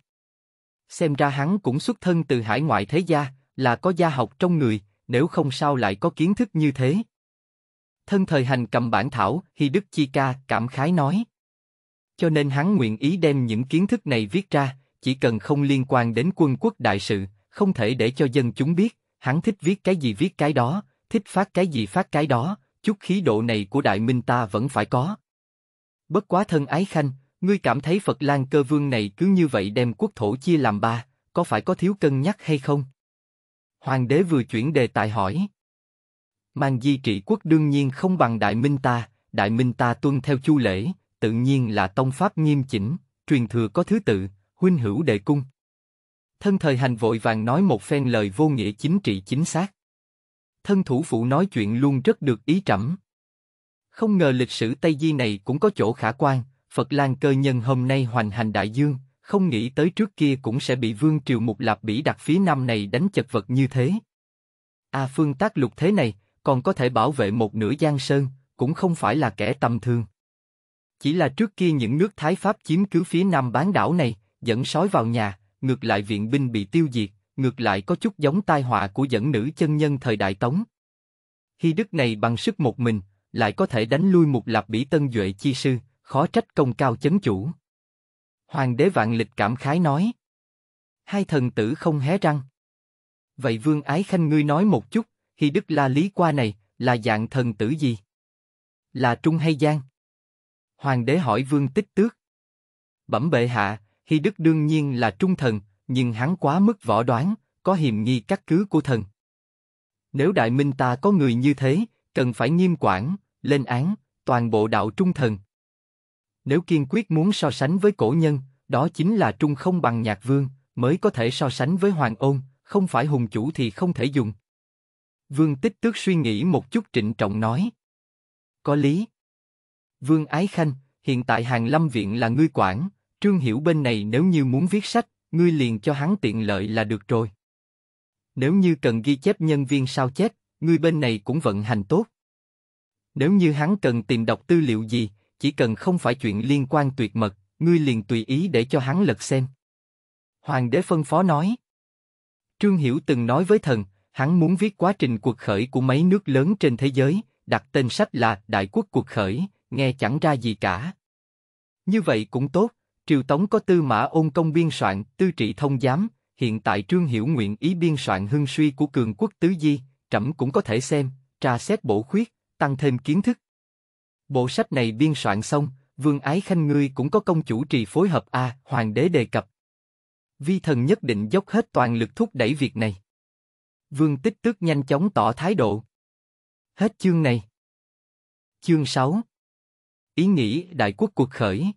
xem ra hắn cũng xuất thân từ hải ngoại thế gia, là có gia học trong người, nếu không sao lại có kiến thức như thế. Thân thời hành cầm bản thảo, Hi Đức Chi Ca cảm khái nói. Cho nên hắn nguyện ý đem những kiến thức này viết ra, chỉ cần không liên quan đến quân quốc đại sự, không thể để cho dân chúng biết, hắn thích viết cái gì viết cái đó, thích phát cái gì phát cái đó, chút khí độ này của đại minh ta vẫn phải có. Bất quá thân ái khanh, Ngươi cảm thấy Phật Lan cơ vương này cứ như vậy đem quốc thổ chia làm ba, có phải có thiếu cân nhắc hay không? Hoàng đế vừa chuyển đề tài hỏi. Mang di trị quốc đương nhiên không bằng Đại Minh ta, Đại Minh ta tuân theo chu lễ, tự nhiên là tông pháp nghiêm chỉnh, truyền thừa có thứ tự, huynh hữu đệ cung. Thân thời hành vội vàng nói một phen lời vô nghĩa chính trị chính xác. Thân thủ phụ nói chuyện luôn rất được ý trẫm. Không ngờ lịch sử Tây Di này cũng có chỗ khả quan, Phật Lan cơ nhân hôm nay hoành hành đại dương, không nghĩ tới trước kia cũng sẽ bị vương triều mục lạp bỉ đặt phía nam này đánh chật vật như thế. A à, phương tác lục thế này, còn có thể bảo vệ một nửa giang sơn, cũng không phải là kẻ tầm thường. Chỉ là trước kia những nước Thái Pháp chiếm cứ phía nam bán đảo này, dẫn sói vào nhà, ngược lại viện binh bị tiêu diệt, ngược lại có chút giống tai họa của dẫn nữ chân nhân thời đại Tống. Hy đức này bằng sức một mình, lại có thể đánh lui Mục lạp bỉ tân duệ chi sư, khó trách công cao chấn chủ. Hoàng đế vạn lịch cảm khái nói. Hai thần tử không hé răng. Vậy vương ái khanh ngươi nói một chút, khi Đức La Lý qua này, là dạng thần tử gì? Là Trung hay Giang? Hoàng đế hỏi vương tích tước. Bẩm bệ hạ, khi Đức đương nhiên là trung thần, nhưng hắn quá mức võ đoán, có hiềm nghi cắt cứ của thần. Nếu đại minh ta có người như thế, cần phải nghiêm quản, lên án, toàn bộ đạo trung thần. Nếu kiên quyết muốn so sánh với cổ nhân, đó chính là trung không bằng nhạc vương, mới có thể so sánh với hoàng ôn, không phải hùng chủ thì không thể dùng. Vương tích tước suy nghĩ một chút trịnh trọng nói. Có lý. Vương Ái Khanh, hiện tại hàng lâm viện là ngươi quản, Trương Hiểu bên này nếu như muốn viết sách, ngươi liền cho hắn tiện lợi là được rồi. Nếu như cần ghi chép nhân viên sao chép, ngươi bên này cũng vận hành tốt. Nếu như hắn cần tìm đọc tư liệu gì, chỉ cần không phải chuyện liên quan tuyệt mật, ngươi liền tùy ý để cho hắn lật xem. Hoàng đế phân phó nói. Trương Hiểu từng nói với thần, hắn muốn viết quá trình cuộc khởi của mấy nước lớn trên thế giới, đặt tên sách là Đại quốc cuộc khởi, nghe chẳng ra gì cả. Như vậy cũng tốt, Triều Tống có tư mã ôn công biên soạn, tư trị thông giám, hiện tại Trương Hiểu nguyện ý biên soạn hưng suy của cường quốc tứ di, trẫm cũng có thể xem, tra xét bổ khuyết, tăng thêm kiến thức. Bộ sách này biên soạn xong, Vương Ái Khanh ngươi cũng có công chủ trì phối hợp a, hoàng đế đề cập. Vi thần nhất định dốc hết toàn lực thúc đẩy việc này. Vương Tích tức nhanh chóng tỏ thái độ. Hết chương này. Chương 6 Ý nghĩ đại quốc cuộc khởi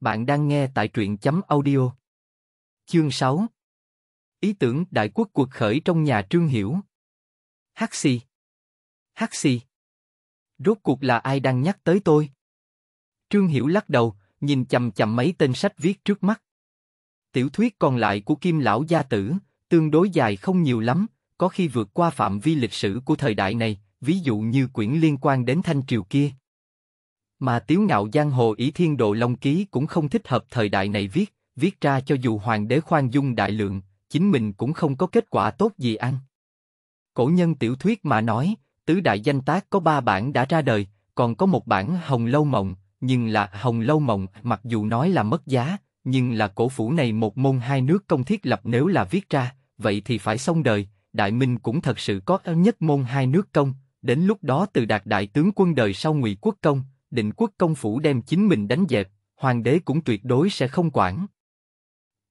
Bạn đang nghe tại truyện chấm audio Chương 6 Ý tưởng đại quốc cuộc khởi trong nhà Trương Hiểu Haxi Haxi Rốt cuộc là ai đang nhắc tới tôi? Trương Hiểu lắc đầu, nhìn chầm chầm mấy tên sách viết trước mắt. Tiểu thuyết còn lại của Kim Lão Gia Tử, tương đối dài không nhiều lắm, có khi vượt qua phạm vi lịch sử của thời đại này, ví dụ như quyển liên quan đến Thanh Triều kia. Mà Tiếu Ngạo Giang Hồ Ý Thiên Độ Long Ký cũng không thích hợp thời đại này viết, viết ra cho dù Hoàng đế khoan dung đại lượng, chính mình cũng không có kết quả tốt gì ăn. Cổ nhân tiểu thuyết mà nói, Tứ đại danh tác có ba bản đã ra đời, còn có một bản Hồng Lâu Mộng, nhưng là Hồng Lâu Mộng mặc dù nói là mất giá, nhưng là cổ phủ này một môn hai nước công thiết lập nếu là viết ra, vậy thì phải xong đời, Đại Minh cũng thật sự có nhất môn hai nước công, đến lúc đó từ đạt đại tướng quân đời sau ngụy quốc công, định quốc công phủ đem chính mình đánh dẹp, hoàng đế cũng tuyệt đối sẽ không quản.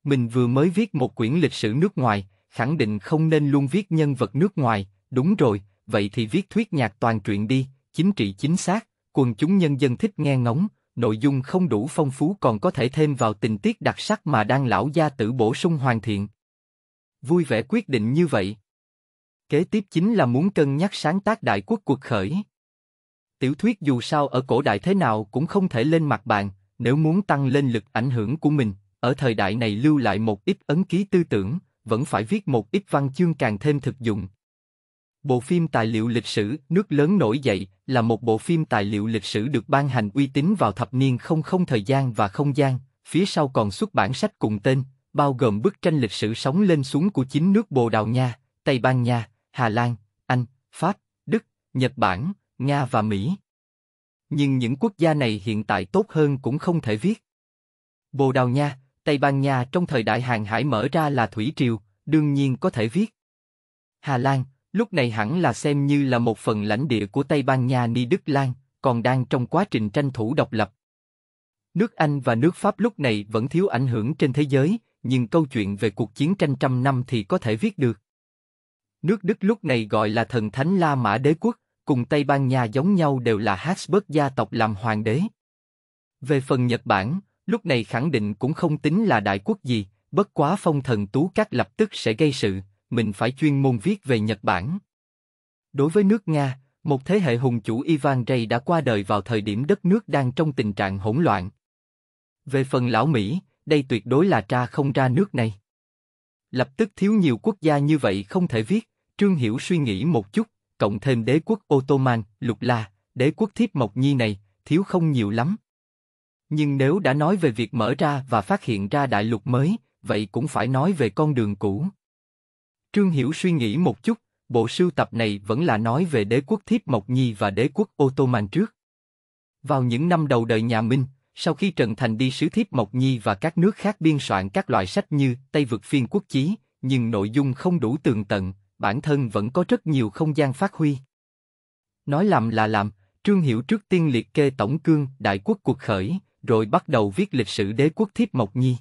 Mình vừa mới viết một quyển lịch sử nước ngoài, khẳng định không nên luôn viết nhân vật nước ngoài, đúng rồi, vậy thì viết thuyết nhạc toàn truyện đi, chính trị chính xác, quần chúng nhân dân thích nghe ngóng, nội dung không đủ phong phú còn có thể thêm vào tình tiết đặc sắc mà đang lão gia tử bổ sung hoàn thiện. Vui vẻ quyết định như vậy. Kế tiếp chính là muốn cân nhắc sáng tác đại quốc cuộc khởi. Tiểu thuyết dù sao ở cổ đại thế nào cũng không thể lên mặt bàn, nếu muốn tăng lên lực ảnh hưởng của mình, ở thời đại này lưu lại một ít ấn ký tư tưởng, vẫn phải viết một ít văn chương càng thêm thực dụng, Bộ phim tài liệu lịch sử Nước lớn nổi dậy là một bộ phim tài liệu lịch sử được ban hành uy tín vào thập niên không không thời gian và không gian, phía sau còn xuất bản sách cùng tên, bao gồm bức tranh lịch sử sóng lên xuống của chính nước Bồ Đào Nha, Tây Ban Nha, Hà Lan, Anh, Pháp, Đức, Nhật Bản, Nga và Mỹ. Nhưng những quốc gia này hiện tại tốt hơn cũng không thể viết. Bồ Đào Nha, Tây Ban Nha trong thời đại hàng hải mở ra là thủy triều, đương nhiên có thể viết. Hà Lan, Lúc này hẳn là xem như là một phần lãnh địa của Tây Ban Nha Ni Đức Lan, còn đang trong quá trình tranh thủ độc lập. Nước Anh và nước Pháp lúc này vẫn thiếu ảnh hưởng trên thế giới, nhưng câu chuyện về cuộc chiến tranh trăm năm thì có thể viết được. Nước Đức lúc này gọi là thần thánh La Mã đế quốc, cùng Tây Ban Nha giống nhau đều là Habsburg gia tộc làm hoàng đế. Về phần Nhật Bản, lúc này khẳng định cũng không tính là đại quốc gì, bất quá phong thần tú cát lập tức sẽ gây sự, mình phải chuyên môn viết về Nhật Bản. Đối với nước Nga, một thế hệ hùng chủ Ivan Rey đã qua đời vào thời điểm đất nước đang trong tình trạng hỗn loạn. Về phần lão Mỹ, đây tuyệt đối là tra không ra nước này. Lập tức thiếu nhiều quốc gia như vậy không thể viết, Trương Hiểu suy nghĩ một chút, cộng thêm đế quốc Ottoman, Lục La, đế quốc Thiếp Mộc Nhi này, thiếu không nhiều lắm. Nhưng nếu đã nói về việc mở ra và phát hiện ra đại lục mới, vậy cũng phải nói về con đường cũ. Trương Hiểu suy nghĩ một chút, bộ sưu tập này vẫn là nói về đế quốc Thiếp Mộc Nhi và đế quốc Ottoman trước. Vào những năm đầu đời nhà Minh, sau khi Trần Thành đi sứ Thiếp Mộc Nhi và các nước khác biên soạn các loại sách như Tây vượt phiên quốc chí, nhưng nội dung không đủ tường tận, bản thân vẫn có rất nhiều không gian phát huy. Nói làm là làm, Trương Hiểu trước tiên liệt kê tổng cương đại quốc cuộc khởi, rồi bắt đầu viết lịch sử đế quốc Thiếp Mộc Nhi.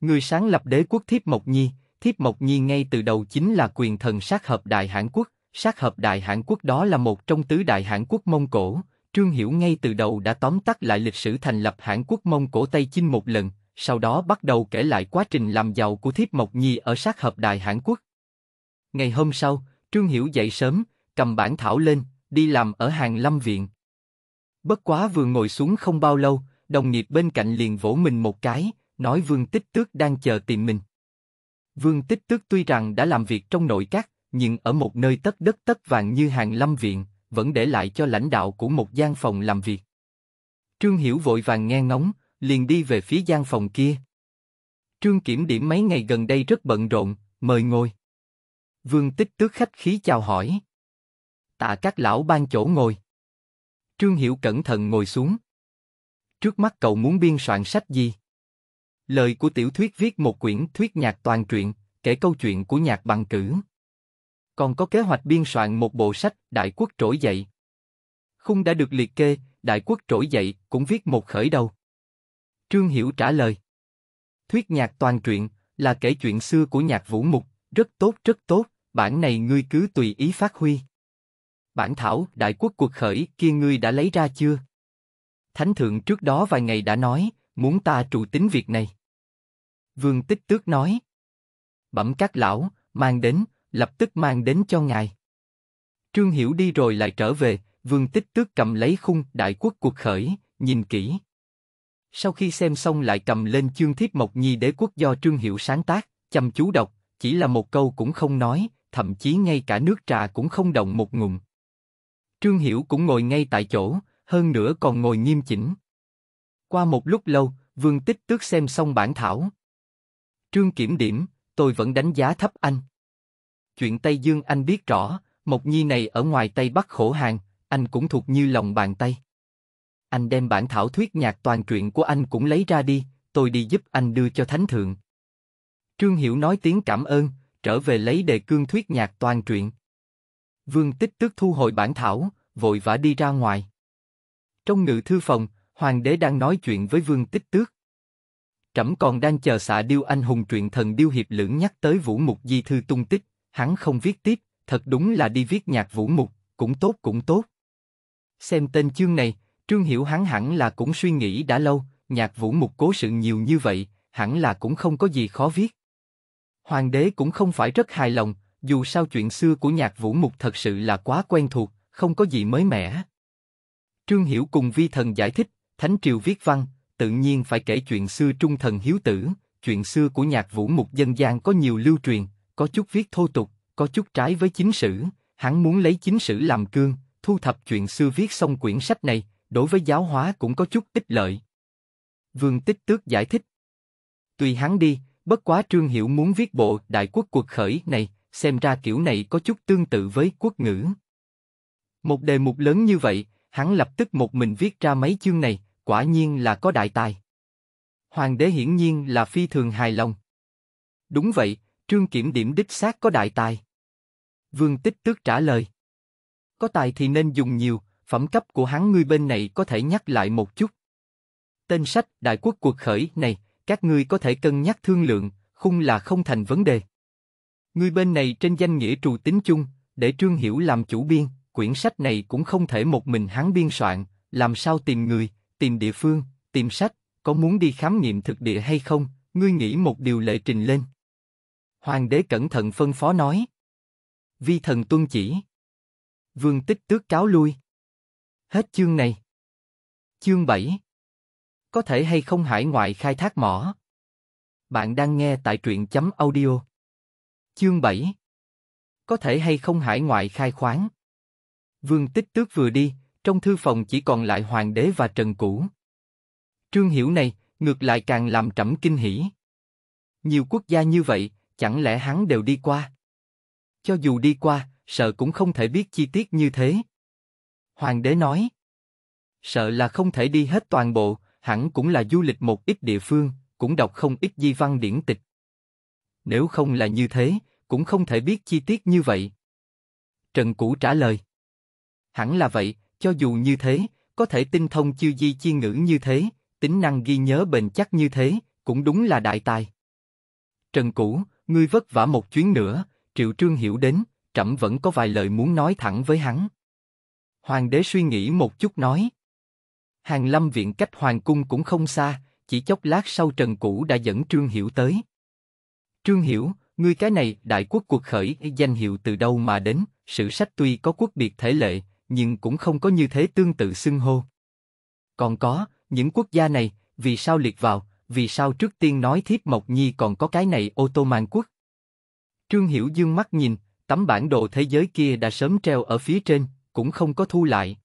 Người sáng lập đế quốc Thiếp Mộc Nhi, Thiếp Mộc Nhi ngay từ đầu chính là quyền thần sát hợp Đại Hãn Quốc, sát hợp Đại Hãn Quốc đó là một trong tứ Đại Hãn Quốc Mông Cổ, Trương Hiểu ngay từ đầu đã tóm tắt lại lịch sử thành lập Hãn Quốc Mông Cổ Tây Chinh một lần, sau đó bắt đầu kể lại quá trình làm giàu của Thiếp Mộc Nhi ở sát hợp Đại Hãn Quốc. Ngày hôm sau, Trương Hiểu dậy sớm, cầm bản thảo lên, đi làm ở hàng lâm viện. Bất quá vừa ngồi xuống không bao lâu, đồng nghiệp bên cạnh liền vỗ mình một cái, nói Vương Tích Tước đang chờ tìm mình. Vương Tích Tước tuy rằng đã làm việc trong nội các, nhưng ở một nơi tất đất tất vàng như hàng lâm viện, vẫn để lại cho lãnh đạo của một gian phòng làm việc. Trương Hiểu vội vàng nghe ngóng, liền đi về phía gian phòng kia. Trương kiểm điểm mấy ngày gần đây rất bận rộn, mời ngồi. Vương Tích Tước khách khí chào hỏi. Tạ các lão ban chỗ ngồi. Trương Hiểu cẩn thận ngồi xuống. Trước mắt cậu muốn biên soạn sách gì? Lời của tiểu thuyết viết một quyển thuyết nhạc toàn truyện, kể câu chuyện của nhạc bằng cử. Còn có kế hoạch biên soạn một bộ sách Đại quốc trỗi dậy. Khung đã được liệt kê, Đại quốc trỗi dậy cũng viết một khởi đầu. Trương Hiểu trả lời. Thuyết nhạc toàn truyện là kể chuyện xưa của nhạc vũ mục, rất tốt rất tốt, bản này ngươi cứ tùy ý phát huy. Bản thảo Đại quốc cuộc khởi kia ngươi đã lấy ra chưa? Thánh thượng trước đó vài ngày đã nói, muốn ta trụ tính việc này. Vương Tích Tước nói. Bẩm các lão, mang đến, lập tức mang đến cho ngài. Trương Hiểu đi rồi lại trở về, Vương Tích Tước cầm lấy khung đại quốc cuộc khởi, nhìn kỹ. Sau khi xem xong lại cầm lên chương thiết mộc nhi đế quốc do Trương Hiểu sáng tác, chăm chú đọc, chỉ là một câu cũng không nói, thậm chí ngay cả nước trà cũng không động một ngụm. Trương Hiểu cũng ngồi ngay tại chỗ, hơn nữa còn ngồi nghiêm chỉnh. Qua một lúc lâu, Vương Tích Tước xem xong bản thảo. Trương kiểm điểm, tôi vẫn đánh giá thấp anh. Chuyện Tây Dương anh biết rõ, Mộc Nhi này ở ngoài Tây Bắc khổ hàng, anh cũng thuộc như lòng bàn tay. Anh đem bản thảo thuyết nhạc toàn truyện của anh cũng lấy ra đi, tôi đi giúp anh đưa cho Thánh Thượng. Trương Hiểu nói tiếng cảm ơn, trở về lấy đề cương thuyết nhạc toàn truyện. Vương Tích Tước thu hồi bản thảo, vội vã đi ra ngoài. Trong ngự thư phòng, hoàng đế đang nói chuyện với vương tích tước. Trẫm còn đang chờ xạ điêu anh hùng truyện thần điêu hiệp lưỡng nhắc tới vũ mục di thư tung tích, hắn không viết tiếp, thật đúng là đi viết nhạc vũ mục, cũng tốt cũng tốt. Xem tên chương này, Trương Hiểu hắn hẳn là cũng suy nghĩ đã lâu, nhạc vũ mục cố sự nhiều như vậy, hẳn là cũng không có gì khó viết. Hoàng đế cũng không phải rất hài lòng, dù sao chuyện xưa của nhạc vũ mục thật sự là quá quen thuộc, không có gì mới mẻ. Trương Hiểu cùng Vi Thần giải thích, Thánh triều viết văn, tự nhiên phải kể chuyện xưa trung thần hiếu tử, chuyện xưa của nhạc vũ mục dân gian có nhiều lưu truyền, có chút viết thô tục, có chút trái với chính sử, hắn muốn lấy chính sử làm cương, thu thập chuyện xưa viết xong quyển sách này, đối với giáo hóa cũng có chút ích lợi. Vương Tích Tước giải thích. Tùy hắn đi, bất quá Trương Hiểu muốn viết bộ Đại quốc cuộc khởi này, xem ra kiểu này có chút tương tự với quốc ngữ. Một đề mục lớn như vậy, hắn lập tức một mình viết ra mấy chương này, quả nhiên là có đại tài. Hoàng đế hiển nhiên là phi thường hài lòng. Đúng vậy, trương kiểm điểm đích xác có đại tài. Vương Tích Tước trả lời. Có tài thì nên dùng nhiều, phẩm cấp của hắn ngươi bên này có thể nhắc lại một chút. Tên sách Đại quốc cuộc khởi này, các ngươi có thể cân nhắc thương lượng, khung là không thành vấn đề. Ngươi bên này trên danh nghĩa trù tính chung, để Trương Hiểu làm chủ biên, quyển sách này cũng không thể một mình hắn biên soạn, làm sao tìm người, tìm địa phương, tìm sách, có muốn đi khám nghiệm thực địa hay không, ngươi nghĩ một điều lệ trình lên. Hoàng đế cẩn thận phân phó nói. Vi thần tuân chỉ. Vương tích tước cáo lui. Hết chương này. Chương 7 Có thể hay không hải ngoại khai thác mỏ? Bạn đang nghe tại truyện chấm audio. Chương 7 Có thể hay không hải ngoại khai khoáng? Vương tích tước vừa đi, trong thư phòng chỉ còn lại hoàng đế và trần cũ. Trương Hiểu này ngược lại càng làm trẫm kinh hỉ. Nhiều quốc gia như vậy, chẳng lẽ hắn đều đi qua? Cho dù đi qua, sợ cũng không thể biết chi tiết như thế. Hoàng đế nói, sợ là không thể đi hết toàn bộ, hẳn cũng là du lịch một ít địa phương, cũng đọc không ít di văn điển tịch. Nếu không là như thế, cũng không thể biết chi tiết như vậy. Trần Cũ trả lời, hẳn là vậy, cho dù như thế, có thể tinh thông chiêu di chi ngữ như thế, tính năng ghi nhớ bền chắc như thế, cũng đúng là đại tài. Trần Cũ, ngươi vất vả một chuyến nữa, Triệu Trương hiểu đến, trẫm vẫn có vài lời muốn nói thẳng với hắn. Hoàng đế suy nghĩ một chút nói. Hàng lâm viện cách Hoàng cung cũng không xa, chỉ chốc lát sau Trần Cũ đã dẫn Trương Hiểu tới. Trương Hiểu, ngươi cái này, đại quốc cuộc khởi, danh hiệu từ đâu mà đến, sử sách tuy có quốc biệt thể lệ, nhưng cũng không có như thế tương tự xưng hô. Còn có, những quốc gia này, vì sao liệt vào, vì sao trước tiên nói Thiếp Mộc Nhi còn có cái này ô tô man quốc? Trương Hiểu Dương mắt nhìn, tấm bản đồ thế giới kia đã sớm treo ở phía trên, cũng không có thu lại.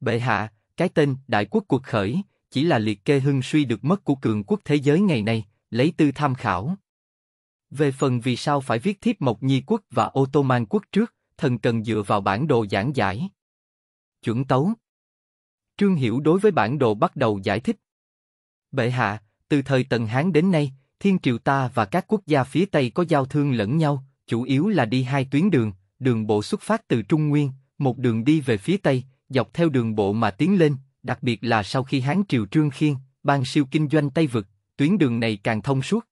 Bệ hạ, cái tên Đại quốc cuộc khởi chỉ là liệt kê hưng suy được mất của cường quốc thế giới ngày nay, lấy tư tham khảo. Về phần vì sao phải viết Thiếp Mộc Nhi quốc và Ottoman quốc trước, thần cần dựa vào bản đồ giảng giải chuẩn tấu. Trương Hiểu đối với bản đồ bắt đầu giải thích. Bệ hạ, từ thời Tần Hán đến nay, thiên triều ta và các quốc gia phía Tây có giao thương lẫn nhau, chủ yếu là đi hai tuyến đường, đường bộ xuất phát từ Trung Nguyên, một đường đi về phía Tây, dọc theo đường bộ mà tiến lên, đặc biệt là sau khi Hán triều Trương Khiên, ban siêu kinh doanh Tây Vực, tuyến đường này càng thông suốt.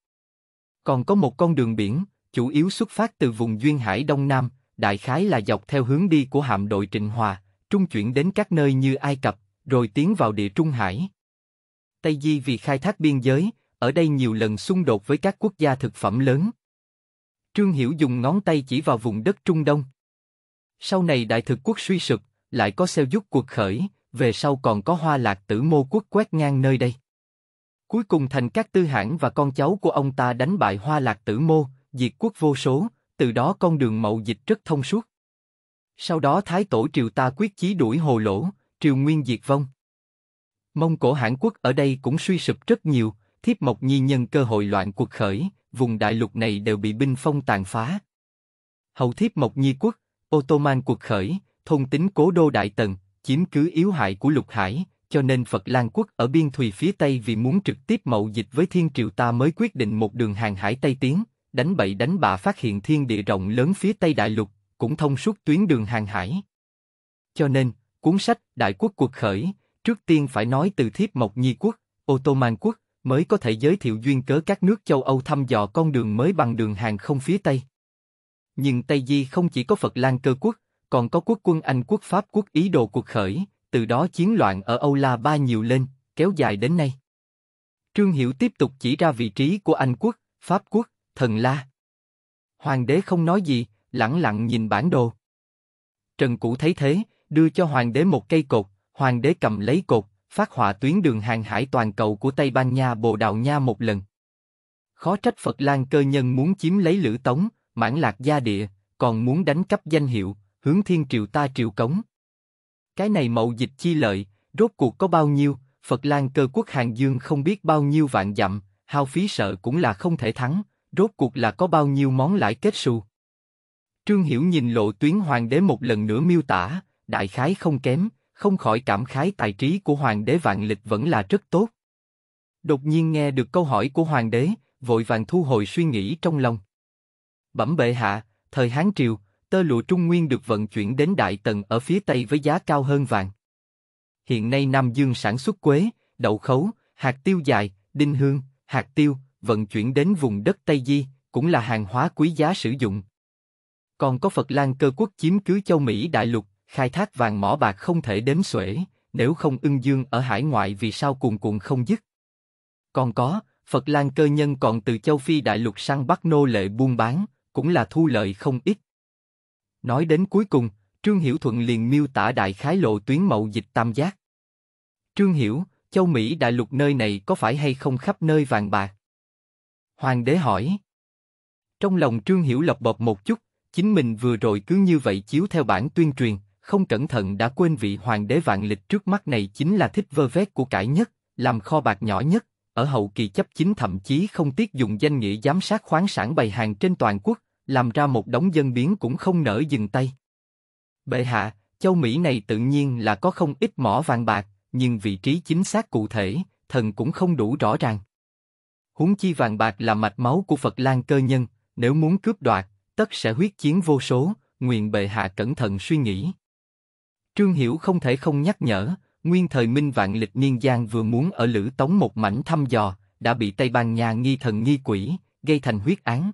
Còn có một con đường biển, chủ yếu xuất phát từ vùng Duyên Hải Đông Nam, đại khái là dọc theo hướng đi của hạm đội Trịnh Hòa, trung chuyển đến các nơi như Ai Cập, rồi tiến vào địa Trung Hải. Tây Di vì khai thác biên giới, ở đây nhiều lần xung đột với các quốc gia thực phẩm lớn. Trương Hiểu dùng ngón tay chỉ vào vùng đất Trung Đông. Sau này đại thực quốc suy sụp, lại có xeo giúp cuộc khởi, về sau còn có hoa lạc tử mô quốc quét ngang nơi đây. Cuối cùng thành các tư hãng và con cháu của ông ta đánh bại hoa lạc tử mô, diệt quốc vô số, từ đó con đường mậu dịch rất thông suốt. Sau đó Thái Tổ triều ta quyết chí đuổi hồ lỗ, triều nguyên diệt vong. Mông cổ Hãn Quốc ở đây cũng suy sụp rất nhiều, thiếp mộc nhi nhân cơ hội loạn cuộc khởi, vùng đại lục này đều bị binh phong tàn phá. hầu thiếp mộc nhi quốc, Ottoman cuộc khởi, thôn tính cố đô Đại Tần, chiếm cứ yếu hại của lục hải, cho nên Phật Lan quốc ở biên thùy phía Tây vì muốn trực tiếp mậu dịch với thiên triều ta mới quyết định một đường hàng hải Tây tiến, đánh bậy đánh bạ phát hiện thiên địa rộng lớn phía Tây đại lục, cũng thông suốt tuyến đường hàng hải. Cho nên, cuốn sách Đại quốc cuộc khởi, trước tiên phải nói từ thiếp Mộc Nhi quốc, Ottoman quốc, mới có thể giới thiệu duyên cớ các nước châu Âu thăm dò con đường mới bằng đường hàng không phía Tây. Nhưng Tây Di không chỉ có Phật Lan cơ quốc, còn có quốc quân Anh quốc Pháp quốc ý đồ cuộc khởi, từ đó chiến loạn ở Âu La Ba nhiều lên, kéo dài đến nay. Trương Hiểu tiếp tục chỉ ra vị trí của Anh quốc, Pháp quốc, Thần La. Hoàng đế không nói gì, lẳng lặng nhìn bản đồ. Trần Cũ thấy thế, đưa cho hoàng đế một cây cột, hoàng đế cầm lấy cột, phát họa tuyến đường hàng hải toàn cầu của Tây Ban Nha Bồ Đào Nha một lần. Khó trách Phật Lan cơ nhân muốn chiếm lấy Lữ Tống, mãn lạc gia địa, còn muốn đánh cắp danh hiệu, hướng thiên triều ta triều cống. Cái này mậu dịch chi lợi, rốt cuộc có bao nhiêu, Phật Lan cơ quốc Hàng Dương không biết bao nhiêu vạn dặm, hao phí sợ cũng là không thể thắng, rốt cuộc là có bao nhiêu món lãi kết xu. Trương Hiểu nhìn lộ tuyến hoàng đế một lần nữa miêu tả, đại khái không kém, không khỏi cảm khái tài trí của hoàng đế vạn lịch vẫn là rất tốt. Đột nhiên nghe được câu hỏi của hoàng đế, vội vàng thu hồi suy nghĩ trong lòng. Bẩm bệ hạ, thời Hán Triều, tơ lụa Trung Nguyên được vận chuyển đến Đại Tần ở phía Tây với giá cao hơn vàng. Hiện nay Nam Dương sản xuất quế, đậu khấu, hạt tiêu dài, đinh hương, hạt tiêu, vận chuyển đến vùng đất Tây Di, cũng là hàng hóa quý giá sử dụng. Còn có Phật Lan cơ quốc chiếm cứ châu Mỹ đại lục, khai thác vàng mỏ bạc không thể đếm xuể, nếu không ưng dương ở hải ngoại vì sao cuồn cuộn không dứt. Còn có, Phật Lan cơ nhân còn từ châu Phi đại lục sang bắt nô lệ buôn bán, cũng là thu lợi không ít. Nói đến cuối cùng, Trương Hiểu Thuận liền miêu tả đại khái lộ tuyến mậu dịch tam giác. Trương Hiểu, châu Mỹ đại lục nơi này có phải hay không khắp nơi vàng bạc? Hoàng đế hỏi. Trong lòng Trương Hiểu lọc bọc một chút, chính mình vừa rồi cứ như vậy chiếu theo bản tuyên truyền, không cẩn thận đã quên vị hoàng đế vạn lịch trước mắt này chính là thích vơ vét của cải nhất, làm kho bạc nhỏ nhất, ở hậu kỳ chấp chính thậm chí không tiếc dùng danh nghĩa giám sát khoáng sản bày hàng trên toàn quốc, làm ra một đống dân biến cũng không nỡ dừng tay. Bệ hạ, châu Mỹ này tự nhiên là có không ít mỏ vàng bạc, nhưng vị trí chính xác cụ thể, thần cũng không đủ rõ ràng. Huống chi vàng bạc là mạch máu của Phật Lan cơ nhân, nếu muốn cướp đoạt, tất sẽ huyết chiến vô số, nguyện bệ hạ cẩn thận suy nghĩ. Trương Hiểu không thể không nhắc nhở, nguyên thời minh vạn lịch niên giang vừa muốn ở Lữ Tống một mảnh thăm dò, đã bị Tây Ban Nha nghi thần nghi quỷ, gây thành huyết án.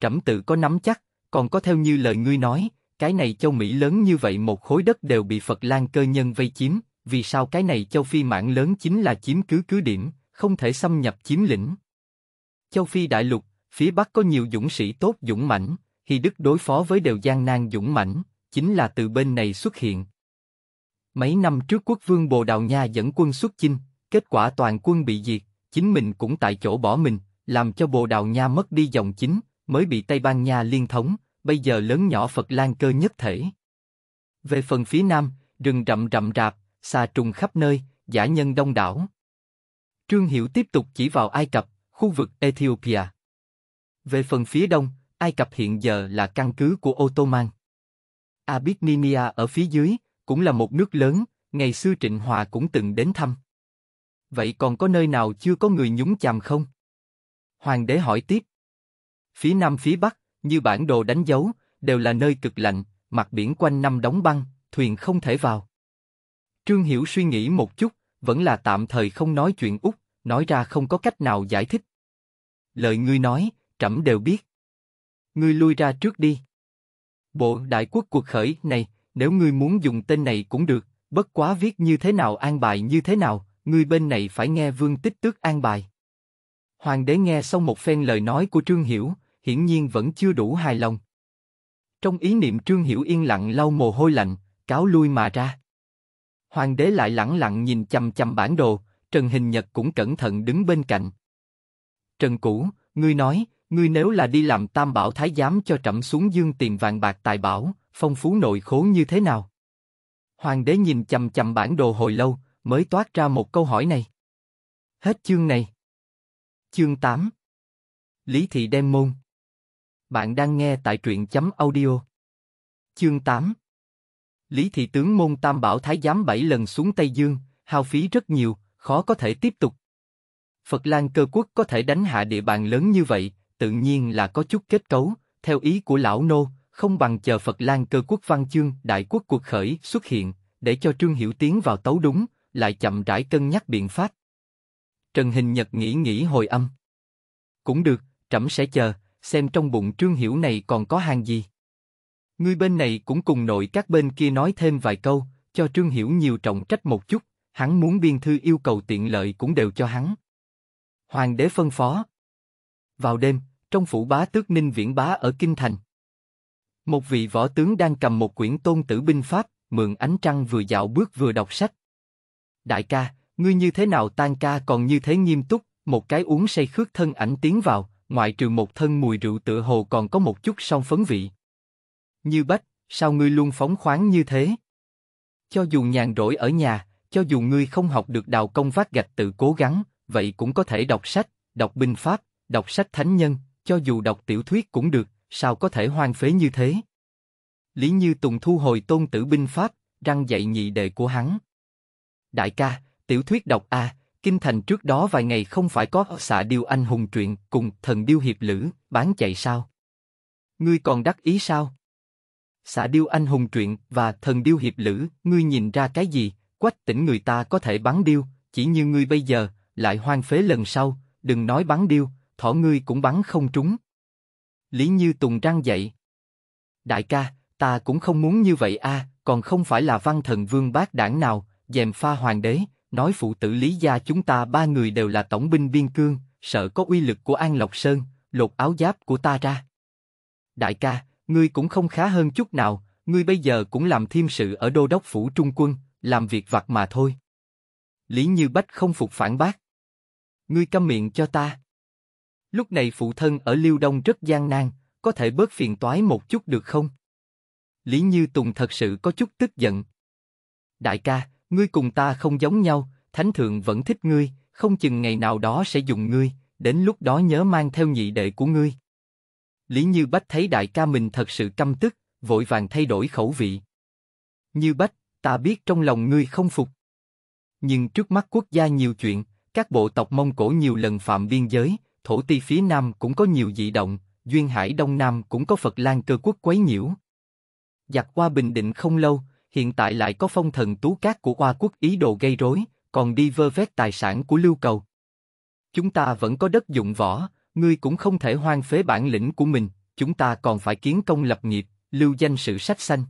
Trẫm tự có nắm chắc, còn có theo như lời ngươi nói, cái này châu Mỹ lớn như vậy một khối đất đều bị Phật Lan cơ nhân vây chiếm, vì sao cái này châu Phi mảng lớn chính là chiếm cứ cứ điểm, không thể xâm nhập chiếm lĩnh. Châu Phi đại lục, Phía Bắc có nhiều dũng sĩ tốt dũng mãnh, Hy Đức đối phó với đều gian nan dũng mãnh, chính là từ bên này xuất hiện. Mấy năm trước quốc vương Bồ Đào Nha dẫn quân xuất chinh, kết quả toàn quân bị diệt, chính mình cũng tại chỗ bỏ mình, làm cho Bồ Đào Nha mất đi dòng chính, mới bị Tây Ban Nha liên thống, bây giờ lớn nhỏ Phật Lan cơ nhất thể. Về phần phía nam, rừng rậm rậm rạp, xa trùng khắp nơi, giả nhân đông đảo. Trương Hiểu tiếp tục chỉ vào Ai Cập, khu vực Ethiopia. Về phần phía đông, Ai Cập hiện giờ là căn cứ của Ottoman. Abyssinia ở phía dưới, cũng là một nước lớn, ngày xưa Trịnh Hòa cũng từng đến thăm. Vậy còn có nơi nào chưa có người nhúng chàm không? Hoàng đế hỏi tiếp. Phía nam phía bắc, như bản đồ đánh dấu, đều là nơi cực lạnh, mặt biển quanh năm đóng băng, thuyền không thể vào. Trương Hiểu suy nghĩ một chút, vẫn là tạm thời không nói chuyện Úc, nói ra không có cách nào giải thích. Lời ngươi nói, trẫm đều biết. Ngươi lui ra trước đi. Bộ đại quốc cuộc khởi này, nếu ngươi muốn dùng tên này cũng được, bất quá viết như thế nào an bài như thế nào, ngươi bên này phải nghe vương tích tước an bài. Hoàng đế nghe xong một phen lời nói của Trương Hiểu, hiển nhiên vẫn chưa đủ hài lòng. Trong ý niệm Trương Hiểu yên lặng lau mồ hôi lạnh, cáo lui mà ra. Hoàng đế lại lẳng lặng nhìn chằm chằm bản đồ, Trần Hình Nhật cũng cẩn thận đứng bên cạnh. Trần Cũ, ngươi nói, ngươi nếu là đi làm tam bảo thái giám cho trẫm xuống dương tiền vàng bạc tài bảo, phong phú nội khố như thế nào? Hoàng đế nhìn chầm chầm bản đồ hồi lâu, mới toát ra một câu hỏi này. Hết chương này. Chương 8 Lý Thị Đem Môn Bạn đang nghe tại truyện chấm audio. Chương 8 Lý Thị Tướng Môn Tam Bảo Thái Giám bảy lần xuống Tây Dương, hao phí rất nhiều, khó có thể tiếp tục. Phật Lan cơ quốc có thể đánh hạ địa bàn lớn như vậy, tự nhiên là có chút kết cấu, theo ý của lão nô, không bằng chờ Phật Lan cơ quốc văn chương đại quốc cuộc khởi xuất hiện, để cho Trương Hiểu tiến vào tấu đúng, lại chậm rãi cân nhắc biện pháp. Trần Hình Nhật nghĩ nghĩ hồi âm. Cũng được, trẫm sẽ chờ, xem trong bụng Trương Hiểu này còn có hàng gì. người bên này cũng cùng nội các bên kia nói thêm vài câu, cho Trương Hiểu nhiều trọng trách một chút, hắn muốn biên thư yêu cầu tiện lợi cũng đều cho hắn. Hoàng đế phân phó. Vào đêm, trong phủ bá tước ninh viễn bá ở Kinh Thành. Một vị võ tướng đang cầm một quyển tôn tử binh pháp, mượn ánh trăng vừa dạo bước vừa đọc sách. Đại ca, ngươi như thế nào tan ca còn như thế nghiêm túc, một cái uống say khước thân ảnh tiến vào, ngoại trừ một thân mùi rượu tựa hồ còn có một chút song phấn vị. Như bách, sao ngươi luôn phóng khoáng như thế? Cho dù nhàn rỗi ở nhà, cho dù ngươi không học được đào công vác gạch tự cố gắng, vậy cũng có thể đọc sách, đọc binh pháp, đọc sách thánh nhân, cho dù đọc tiểu thuyết cũng được, sao có thể hoang phế như thế? Lý Như Tùng thu hồi tôn tử binh pháp, răng dậy nhị đệ của hắn. Đại ca, tiểu thuyết đọc a, kinh thành trước đó vài ngày không phải có xạ điêu anh hùng truyện cùng thần điêu hiệp lữ bán chạy sao? Ngươi còn đắc ý sao? Xạ điêu anh hùng truyện và thần điêu hiệp lữ, ngươi nhìn ra cái gì? Quách tỉnh người ta có thể bắn điêu, chỉ như ngươi bây giờ, lại hoang phế lần sau, đừng nói bắn điêu, thỏ ngươi cũng bắn không trúng. Lý Như Tùng răng dậy. Đại ca, ta cũng không muốn như vậy a, còn không phải là văn thần vương bác đảng nào, dèm pha hoàng đế, nói phụ tử Lý gia chúng ta ba người đều là tổng binh biên cương, sợ có uy lực của An Lộc Sơn, lột áo giáp của ta ra. Đại ca, ngươi cũng không khá hơn chút nào, ngươi bây giờ cũng làm thiêm sự ở đô đốc phủ trung quân, làm việc vặt mà thôi. Lý Như Bách không phục phản bác. Ngươi câm miệng cho ta. Lúc này phụ thân ở Liêu Đông rất gian nan, có thể bớt phiền toái một chút được không? Lý Như Tùng thật sự có chút tức giận. Đại ca, ngươi cùng ta không giống nhau, thánh thượng vẫn thích ngươi, không chừng ngày nào đó sẽ dùng ngươi, đến lúc đó nhớ mang theo nhị đệ của ngươi. Lý Như Bách thấy đại ca mình thật sự căm tức, vội vàng thay đổi khẩu vị. Như Bách, ta biết trong lòng ngươi không phục. Nhưng trước mắt quốc gia nhiều chuyện, các bộ tộc Mông Cổ nhiều lần phạm biên giới, thổ ti phía nam cũng có nhiều dị động, duyên hải đông nam cũng có Phật Lan cơ quốc quấy nhiễu. Giặc qua Bình Định không lâu, hiện tại lại có phong thần tú cát của Hoa quốc ý đồ gây rối, còn đi vơ vét tài sản của Lưu Cầu. Chúng ta vẫn có đất dụng võ, ngươi cũng không thể hoang phế bản lĩnh của mình, chúng ta còn phải kiến công lập nghiệp, lưu danh sự sách xanh.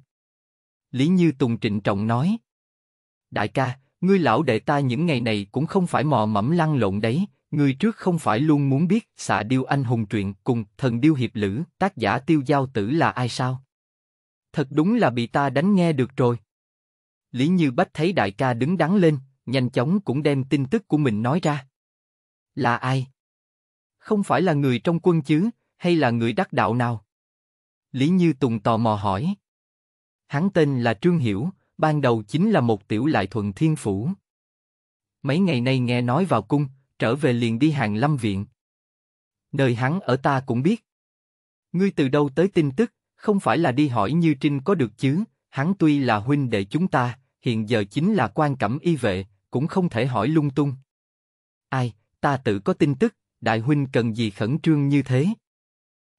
Lý Như Tùng trịnh trọng nói. Đại ca, ngươi lão đệ ta những ngày này cũng không phải mò mẫm lăn lộn đấy, Người trước không phải luôn muốn biết xạ điêu anh hùng truyện cùng thần điêu hiệp lữ, tác giả tiêu giao tử là ai sao? Thật đúng là bị ta đánh nghe được rồi. Lý Như Bách thấy đại ca đứng đắn lên, nhanh chóng cũng đem tin tức của mình nói ra. Là ai? Không phải là người trong quân chứ, hay là người đắc đạo nào? Lý Như Tùng tò mò hỏi. Hắn tên là Trương Hiểu, ban đầu chính là một tiểu lại thuần thiên phủ. Mấy ngày nay nghe nói vào cung, trở về liền đi hàng lâm viện. Nơi hắn ở ta cũng biết. Ngươi từ đâu tới tin tức, không phải là đi hỏi Như Trinh có được chứ, hắn tuy là huynh đệ chúng ta, hiện giờ chính là quan cẩm y vệ, cũng không thể hỏi lung tung. Ai, ta tự có tin tức, đại huynh cần gì khẩn trương như thế?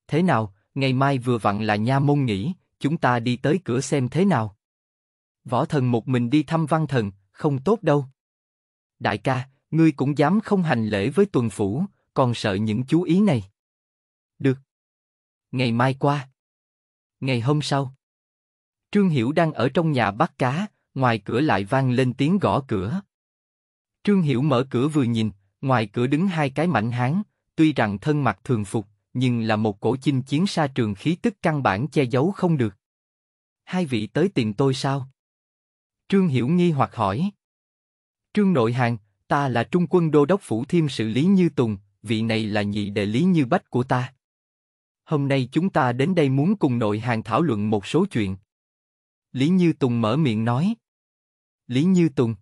Thế nào, ngày mai vừa vặn là nha môn nghỉ, chúng ta đi tới cửa xem thế nào. Võ thần một mình đi thăm văn thần, không tốt đâu. Đại ca, ngươi cũng dám không hành lễ với tuần phủ, còn sợ những chú ý này. Được. Ngày mai qua. Ngày hôm sau. Trương Hiểu đang ở trong nhà bắt cá, ngoài cửa lại vang lên tiếng gõ cửa. Trương Hiểu mở cửa vừa nhìn, ngoài cửa đứng hai cái mảnh hán, tuy rằng thân mặc thường phục, nhưng là một cổ chinh chiến sa trường khí tức căn bản che giấu không được. Hai vị tới tìm tôi sao? Trương Hiểu nghi hoặc hỏi. Trương Nội Hàng, ta là trung quân đô đốc phủ thiêm sự Lý Như Tùng, vị này là nhị đệ Lý Như Bách của ta. Hôm nay chúng ta đến đây muốn cùng nội hàng thảo luận một số chuyện. Lý Như Tùng mở miệng nói. Lý Như Tùng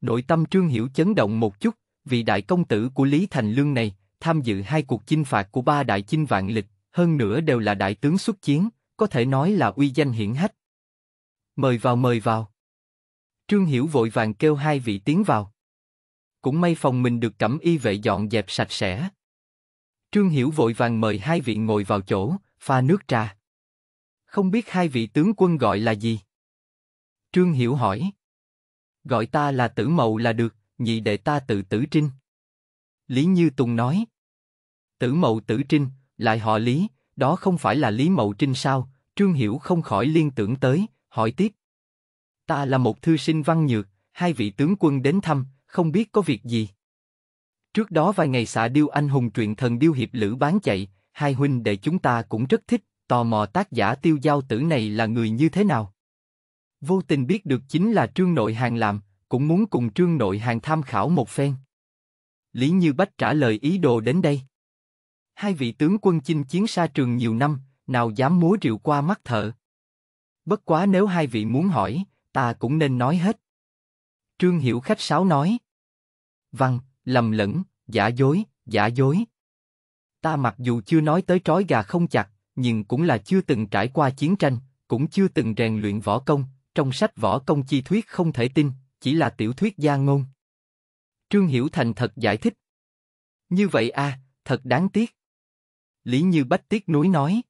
Nội tâm Trương Hiểu chấn động một chút, vị đại công tử của Lý Thành Lương này, tham dự hai cuộc chinh phạt của ba đại chinh vạn lịch, hơn nữa đều là đại tướng xuất chiến, có thể nói là uy danh hiển hách. Mời vào mời vào. Trương Hiểu vội vàng kêu hai vị tiến vào cũng may phòng mình được cẩm y vệ dọn dẹp sạch sẽ. Trương Hiểu vội vàng mời hai vị ngồi vào chỗ, pha nước trà. Không biết hai vị tướng quân gọi là gì? Trương Hiểu hỏi. Gọi ta là tử mậu là được, nhị đệ ta tự tử trinh. Lý Như Tùng nói. Tử mậu tử trinh, lại họ Lý, đó không phải là Lý Mậu Trinh sao? Trương Hiểu không khỏi liên tưởng tới, hỏi tiếp. Ta là một thư sinh văn nhược, hai vị tướng quân đến thăm, không biết có việc gì. Trước đó vài ngày xạ điêu anh hùng truyện thần điêu hiệp lữ bán chạy, hai huynh đệ chúng ta cũng rất thích, tò mò tác giả tiêu giao tử này là người như thế nào. Vô tình biết được chính là trương nội hàng làm, cũng muốn cùng trương nội hàng tham khảo một phen. Lý Như Bách trả lời ý đồ đến đây. Hai vị tướng quân chinh chiến xa trường nhiều năm, nào dám múa rượu qua mắt thợ. Bất quá nếu hai vị muốn hỏi, ta cũng nên nói hết. Trương Hiểu khách sáo nói. Văn, lầm lẫn, giả dối, giả dối. Ta mặc dù chưa nói tới trói gà không chặt, nhưng cũng là chưa từng trải qua chiến tranh, cũng chưa từng rèn luyện võ công, trong sách võ công chi thuyết không thể tin, chỉ là tiểu thuyết gia ngôn. Trương Hiểu thành thật giải thích. Như vậy a, à, thật đáng tiếc. Lý Như Bách tiếc núi nói.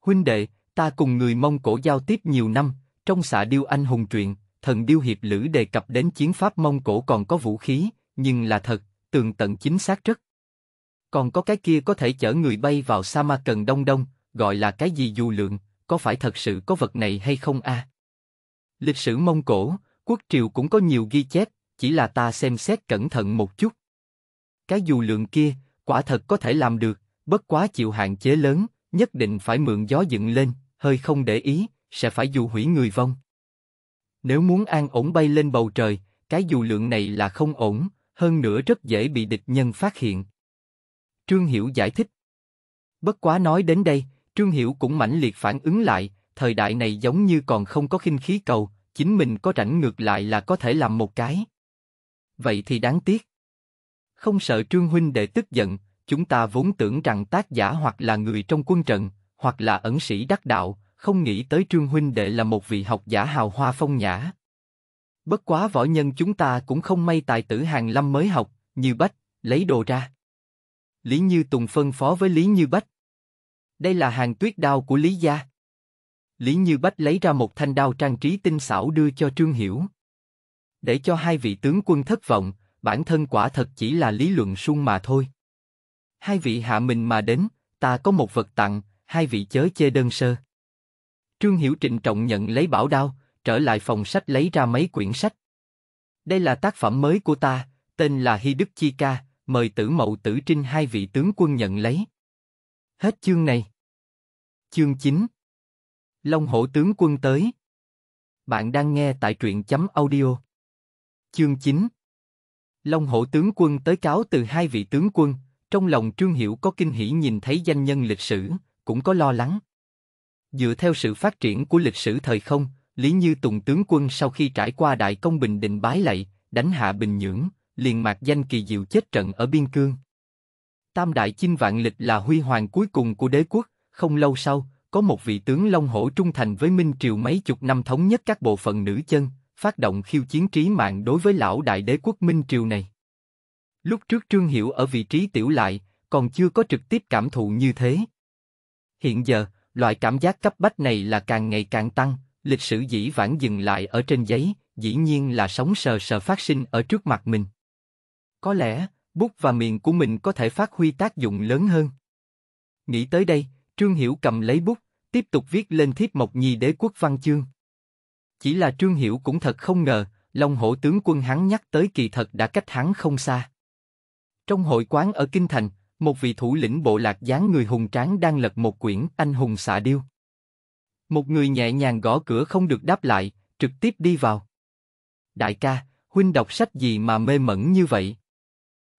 Huynh đệ, ta cùng người Mông Cổ giao tiếp nhiều năm, trong xạ điêu anh hùng truyện, thần điêu hiệp lữ đề cập đến chiến pháp mông cổ còn có vũ khí, nhưng là thật, tường tận chính xác rất. Còn có cái kia có thể chở người bay vào sa ma cần đông đông, gọi là cái gì dù lượng, có phải thật sự có vật này hay không a? Lịch sử Mông Cổ, quốc triều cũng có nhiều ghi chép, chỉ là ta xem xét cẩn thận một chút. Cái dù lượng kia, quả thật có thể làm được, bất quá chịu hạn chế lớn, nhất định phải mượn gió dựng lên, hơi không để ý, sẽ phải dù hủy người vong. Nếu muốn an ổn bay lên bầu trời, cái dù lượng này là không ổn, hơn nữa rất dễ bị địch nhân phát hiện. Trương Hiểu giải thích. Bất quá nói đến đây, Trương Hiểu cũng mãnh liệt phản ứng lại, thời đại này giống như còn không có khinh khí cầu, chính mình có rảnh ngược lại là có thể làm một cái. Vậy thì đáng tiếc. Không sợ Trương Huynh để tức giận, chúng ta vốn tưởng rằng tác giả hoặc là người trong quân trận, hoặc là ẩn sĩ đắc đạo, không nghĩ tới Trương Huynh Đệ là một vị học giả hào hoa phong nhã. Bất quá võ nhân chúng ta cũng không may tài tử hàng lâm mới học, như bách, lấy đồ ra. Lý Như Tùng phân phó với Lý Như Bách. Đây là hàng tuyết đao của Lý Gia. Lý Như Bách lấy ra một thanh đao trang trí tinh xảo đưa cho Trương Hiểu. Để cho hai vị tướng quân thất vọng, bản thân quả thật chỉ là lý luận suông mà thôi. Hai vị hạ mình mà đến, ta có một vật tặng, hai vị chớ chê đơn sơ. Trương Hiểu trịnh trọng nhận lấy bảo đao, trở lại phòng sách lấy ra mấy quyển sách. Đây là tác phẩm mới của ta, tên là Hy Đức Chi Ca, mời tử mậu tử trinh hai vị tướng quân nhận lấy. Hết chương này. Chương 9 Long hổ tướng quân tới. Bạn đang nghe tại truyện chấm audio. Chương 9 Long hổ tướng quân tới cáo từ hai vị tướng quân, trong lòng Trương Hiểu có kinh hỉ nhìn thấy danh nhân lịch sử, cũng có lo lắng. Dựa theo sự phát triển của lịch sử thời không, Lý Như Tùng tướng quân sau khi trải qua đại công bình định bái lạy, đánh hạ Bình Nhưỡng, liền mạc danh kỳ diệu chết trận ở biên cương. Tam đại chinh vạn lịch là huy hoàng cuối cùng của đế quốc, không lâu sau, có một vị tướng Long Hổ trung thành với Minh Triều mấy chục năm thống nhất các bộ phận nữ chân, phát động khiêu chiến trí mạng đối với lão đại đế quốc Minh Triều này. Lúc trước Trương Hiểu ở vị trí tiểu lại, còn chưa có trực tiếp cảm thụ như thế. Hiện giờ, loại cảm giác cấp bách này là càng ngày càng tăng, lịch sử dĩ vãng dừng lại ở trên giấy, dĩ nhiên là sống sờ sờ phát sinh ở trước mặt mình. Có lẽ, bút và miền của mình có thể phát huy tác dụng lớn hơn. Nghĩ tới đây, Trương Hiểu cầm lấy bút, tiếp tục viết lên thiếp mộc nhi đế quốc văn chương. Chỉ là Trương Hiểu cũng thật không ngờ, Long Hổ tướng quân hắn nhắc tới kỳ thật đã cách hắn không xa. Trong hội quán ở Kinh Thành, một vị thủ lĩnh bộ lạc dáng người hùng tráng đang lật một quyển anh hùng xạ điêu. Một người nhẹ nhàng gõ cửa không được đáp lại, trực tiếp đi vào. Đại ca, huynh đọc sách gì mà mê mẩn như vậy?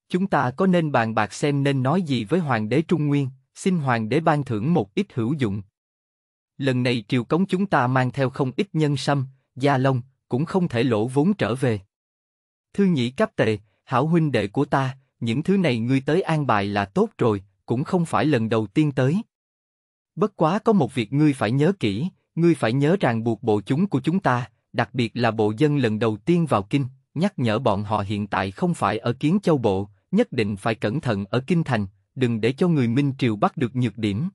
Chúng ta có nên bàn bạc xem nên nói gì với hoàng đế Trung Nguyên, xin hoàng đế ban thưởng một ít hữu dụng. Lần này triều cống chúng ta mang theo không ít nhân sâm, gia long, cũng không thể lỗ vốn trở về. Thư nhĩ cấp tề, hảo huynh đệ của ta, những thứ này ngươi tới an bài là tốt rồi, cũng không phải lần đầu tiên tới. Bất quá có một việc ngươi phải nhớ kỹ, ngươi phải nhớ ràng buộc bộ chúng của chúng ta, đặc biệt là bộ dân lần đầu tiên vào kinh, nhắc nhở bọn họ hiện tại không phải ở kiến châu bộ, nhất định phải cẩn thận ở kinh thành, đừng để cho người Minh Triều bắt được nhược điểm.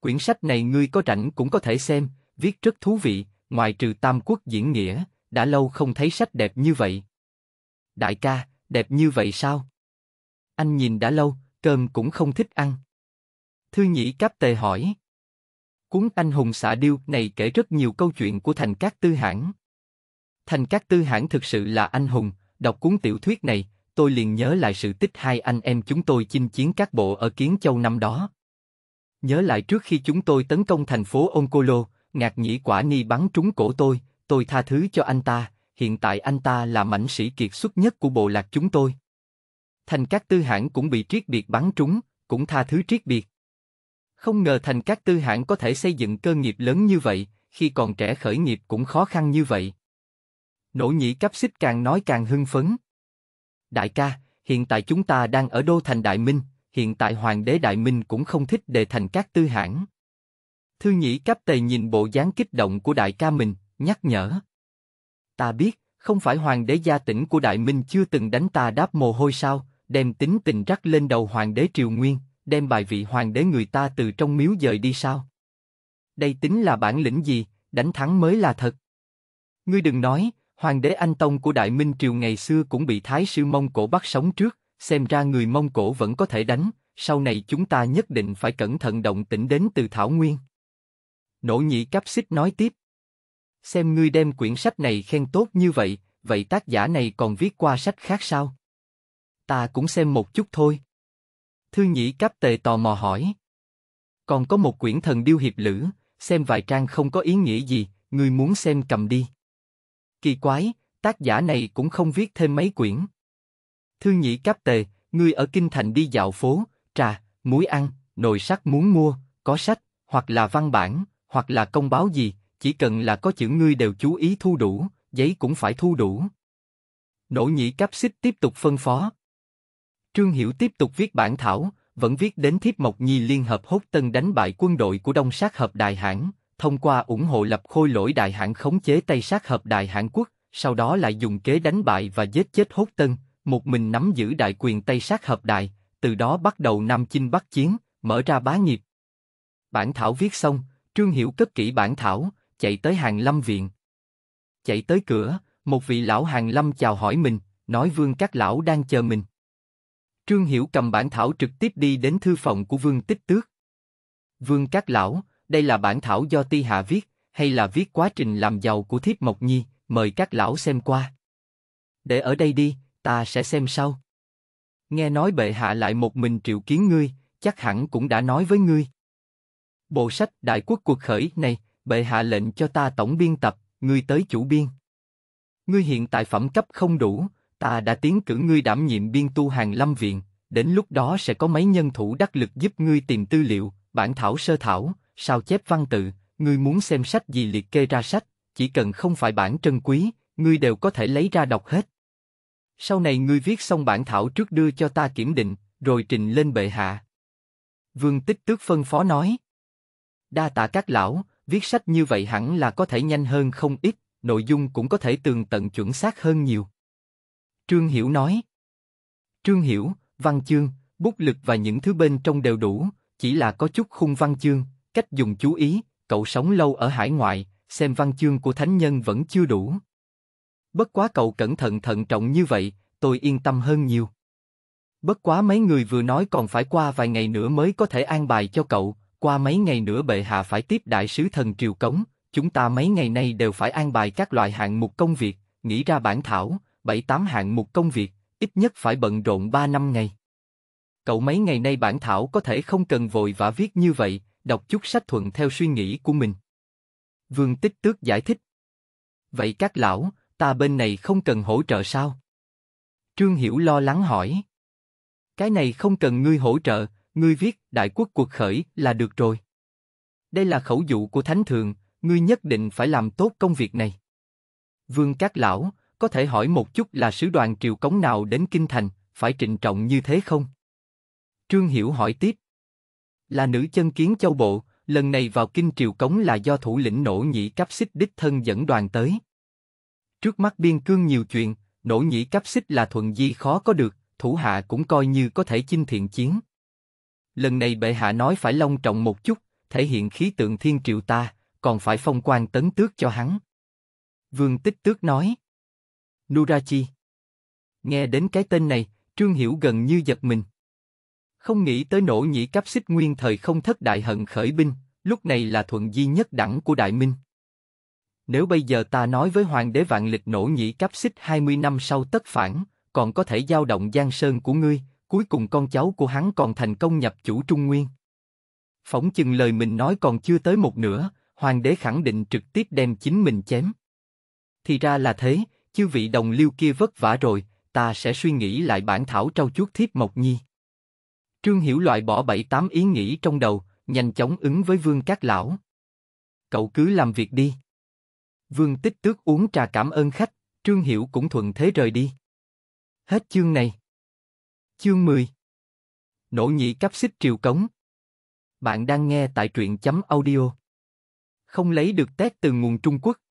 Quyển sách này ngươi có rảnh cũng có thể xem, viết rất thú vị, ngoài trừ Tam Quốc diễn nghĩa, đã lâu không thấy sách đẹp như vậy. Đại ca, đẹp như vậy sao? Anh nhìn đã lâu, cơm cũng không thích ăn. Thư nhĩ cáp tề hỏi. Cuốn anh hùng xạ điêu này kể rất nhiều câu chuyện của thành cát tư hãn. Thành cát tư hãn thực sự là anh hùng, đọc cuốn tiểu thuyết này, tôi liền nhớ lại sự tích hai anh em chúng tôi chinh chiến các bộ ở Kiến Châu năm đó. Nhớ lại trước khi chúng tôi tấn công thành phố Oncolo, ngạc nhĩ quả ni bắn trúng cổ tôi, tôi tha thứ cho anh ta, hiện tại anh ta là mảnh sĩ kiệt xuất nhất của bộ lạc chúng tôi. Thành Các Tư Hãn cũng bị Triết Biệt bắn trúng, cũng tha thứ Triết Biệt. Không ngờ Thành Các Tư Hãn có thể xây dựng cơ nghiệp lớn như vậy, khi còn trẻ khởi nghiệp cũng khó khăn như vậy. Nỗ nhĩ cấp xích càng nói càng hưng phấn. Đại ca, hiện tại chúng ta đang ở đô thành Đại Minh, hiện tại Hoàng đế Đại Minh cũng không thích đề thành các tư hãng. Thư nhĩ cấp tề nhìn bộ dáng kích động của đại ca mình, nhắc nhở. Ta biết, không phải Hoàng đế gia tỉnh của Đại Minh chưa từng đánh ta đáp mồ hôi sao, đem tính tình rắc lên đầu hoàng đế triều nguyên, đem bài vị hoàng đế người ta từ trong miếu dời đi sao? Đây tính là bản lĩnh gì, đánh thắng mới là thật. Ngươi đừng nói, hoàng đế Anh Tông của Đại Minh Triều ngày xưa cũng bị Thái sư Mông Cổ bắt sống trước, xem ra người Mông Cổ vẫn có thể đánh, sau này chúng ta nhất định phải cẩn thận động tĩnh đến từ Thảo Nguyên. Nỗ nhị cáp xích nói tiếp. Xem ngươi đem quyển sách này khen tốt như vậy, vậy tác giả này còn viết qua sách khác sao? ta cũng xem một chút thôi. Thư nhĩ cáp tề tò mò hỏi. Còn có một quyển thần điêu hiệp lữ, xem vài trang không có ý nghĩa gì, người muốn xem cầm đi. Kỳ quái, tác giả này cũng không viết thêm mấy quyển. Thư nhĩ cáp tề, người ở Kinh Thành đi dạo phố, trà, muối ăn, nồi sắt muốn mua, có sách, hoặc là văn bản, hoặc là công báo gì, chỉ cần là có chữ ngươi đều chú ý thu đủ, giấy cũng phải thu đủ. Nỗ nhĩ cáp xích tiếp tục phân phó. Trương Hiểu tiếp tục viết bản thảo, vẫn viết đến Thiếp Mộc Nhi Liên Hợp Hốt Tân đánh bại quân đội của Đông Sát Hợp Đại Hãn, thông qua ủng hộ lập khôi lỗi Đại Hãn khống chế Tây Sát Hợp Đại Hãn Quốc, sau đó lại dùng kế đánh bại và giết chết Hốt Tân, một mình nắm giữ đại quyền Tây Sát Hợp Đại, từ đó bắt đầu Nam Chinh Bắc Chiến, mở ra bá nghiệp. Bản thảo viết xong, Trương Hiểu cất kỹ bản thảo, chạy tới hàng lâm viện. Chạy tới cửa, một vị lão hàng lâm chào hỏi mình, nói vương các lão đang chờ mình. Trương Hiểu cầm bản thảo trực tiếp đi đến thư phòng của Vương Tích Tước. Vương Các Lão, đây là bản thảo do Ti Hạ viết, hay là viết quá trình làm giàu của Thiếp Mộc Nhi, mời các lão xem qua. Để ở đây đi, ta sẽ xem sau. Nghe nói bệ hạ lại một mình triệu kiến ngươi, chắc hẳn cũng đã nói với ngươi. Bộ sách Đại Quốc Cuộc Khởi này, bệ hạ lệnh cho ta tổng biên tập, ngươi tới chủ biên. Ngươi hiện tại phẩm cấp không đủ, Ta đã tiến cử ngươi đảm nhiệm biên tu hàng lâm viện, đến lúc đó sẽ có mấy nhân thủ đắc lực giúp ngươi tìm tư liệu, bản thảo sơ thảo, sao chép văn tự, ngươi muốn xem sách gì liệt kê ra sách, chỉ cần không phải bản trân quý, ngươi đều có thể lấy ra đọc hết. Sau này ngươi viết xong bản thảo trước đưa cho ta kiểm định, rồi trình lên bệ hạ. Vương Tích Tước phân phó nói. Đa tạ các lão, viết sách như vậy hẳn là có thể nhanh hơn không ít, nội dung cũng có thể tường tận chuẩn xác hơn nhiều. Trương Hiểu nói. Trương Hiểu, văn chương, bút lực và những thứ bên trong đều đủ, chỉ là có chút khung văn chương, cách dùng chú ý, cậu sống lâu ở hải ngoại, xem văn chương của thánh nhân vẫn chưa đủ. Bất quá cậu cẩn thận thận trọng như vậy, tôi yên tâm hơn nhiều. Bất quá mấy người vừa nói còn phải qua vài ngày nữa mới có thể an bài cho cậu, qua mấy ngày nữa bệ hạ phải tiếp đại sứ thần triều cống, chúng ta mấy ngày nay đều phải an bài các loại hạng mục công việc, nghĩ ra bản thảo, bảy tám hạng mục công việc, ít nhất phải bận rộn 3 năm ngày. Cậu mấy ngày nay bản thảo có thể không cần vội vã viết như vậy, đọc chút sách thuận theo suy nghĩ của mình. Vương Tích Tước giải thích. Vậy các lão, ta bên này không cần hỗ trợ sao? Trương Hiểu lo lắng hỏi. Cái này không cần ngươi hỗ trợ, ngươi viết Đại quốc cuộc khởi là được rồi. Đây là khẩu dụ của Thánh Thượng, ngươi nhất định phải làm tốt công việc này. Vương Các Lão, có thể hỏi một chút là sứ đoàn triều cống nào đến kinh thành, phải trịnh trọng như thế không? Trương Hiểu hỏi tiếp. Là nữ chân kiến châu bộ, lần này vào kinh triều cống là do thủ lĩnh nổ nhĩ cáp xích đích thân dẫn đoàn tới. Trước mắt biên cương nhiều chuyện, nổ nhĩ cáp xích là thuận di khó có được, thủ hạ cũng coi như có thể chinh thiện chiến. Lần này bệ hạ nói phải long trọng một chút, thể hiện khí tượng thiên triều ta, còn phải phong quan tấn tước cho hắn. Vương Tích Tước nói. Nurachi. Nghe đến cái tên này, Trương Hiểu gần như giật mình. Không nghĩ tới nổ nhĩ cáp xích nguyên thời không thất đại hận khởi binh, lúc này là thuận duy nhất đẳng của Đại Minh. Nếu bây giờ ta nói với Hoàng đế vạn lịch nổ nhĩ cáp xích 20 năm sau tất phản, còn có thể giao động giang sơn của ngươi, cuối cùng con cháu của hắn còn thành công nhập chủ Trung Nguyên. Phỏng chừng lời mình nói còn chưa tới một nửa, Hoàng đế khẳng định trực tiếp đem chính mình chém. Thì ra là thế, chư vị đồng liêu kia vất vả rồi, ta sẽ suy nghĩ lại bản thảo trau chuốt thiếp Mộc Nhi. Trương Hiểu loại bỏ bảy tám ý nghĩ trong đầu, nhanh chóng ứng với Vương Các Lão. Cậu cứ làm việc đi. Vương Tích Tước uống trà cảm ơn khách, Trương Hiểu cũng thuận thế rời đi. Hết chương này. Chương 10 Nỗ nhị cấp xích triều cống Bạn đang nghe tại truyện chấm audio. Không lấy được tét từ nguồn Trung Quốc,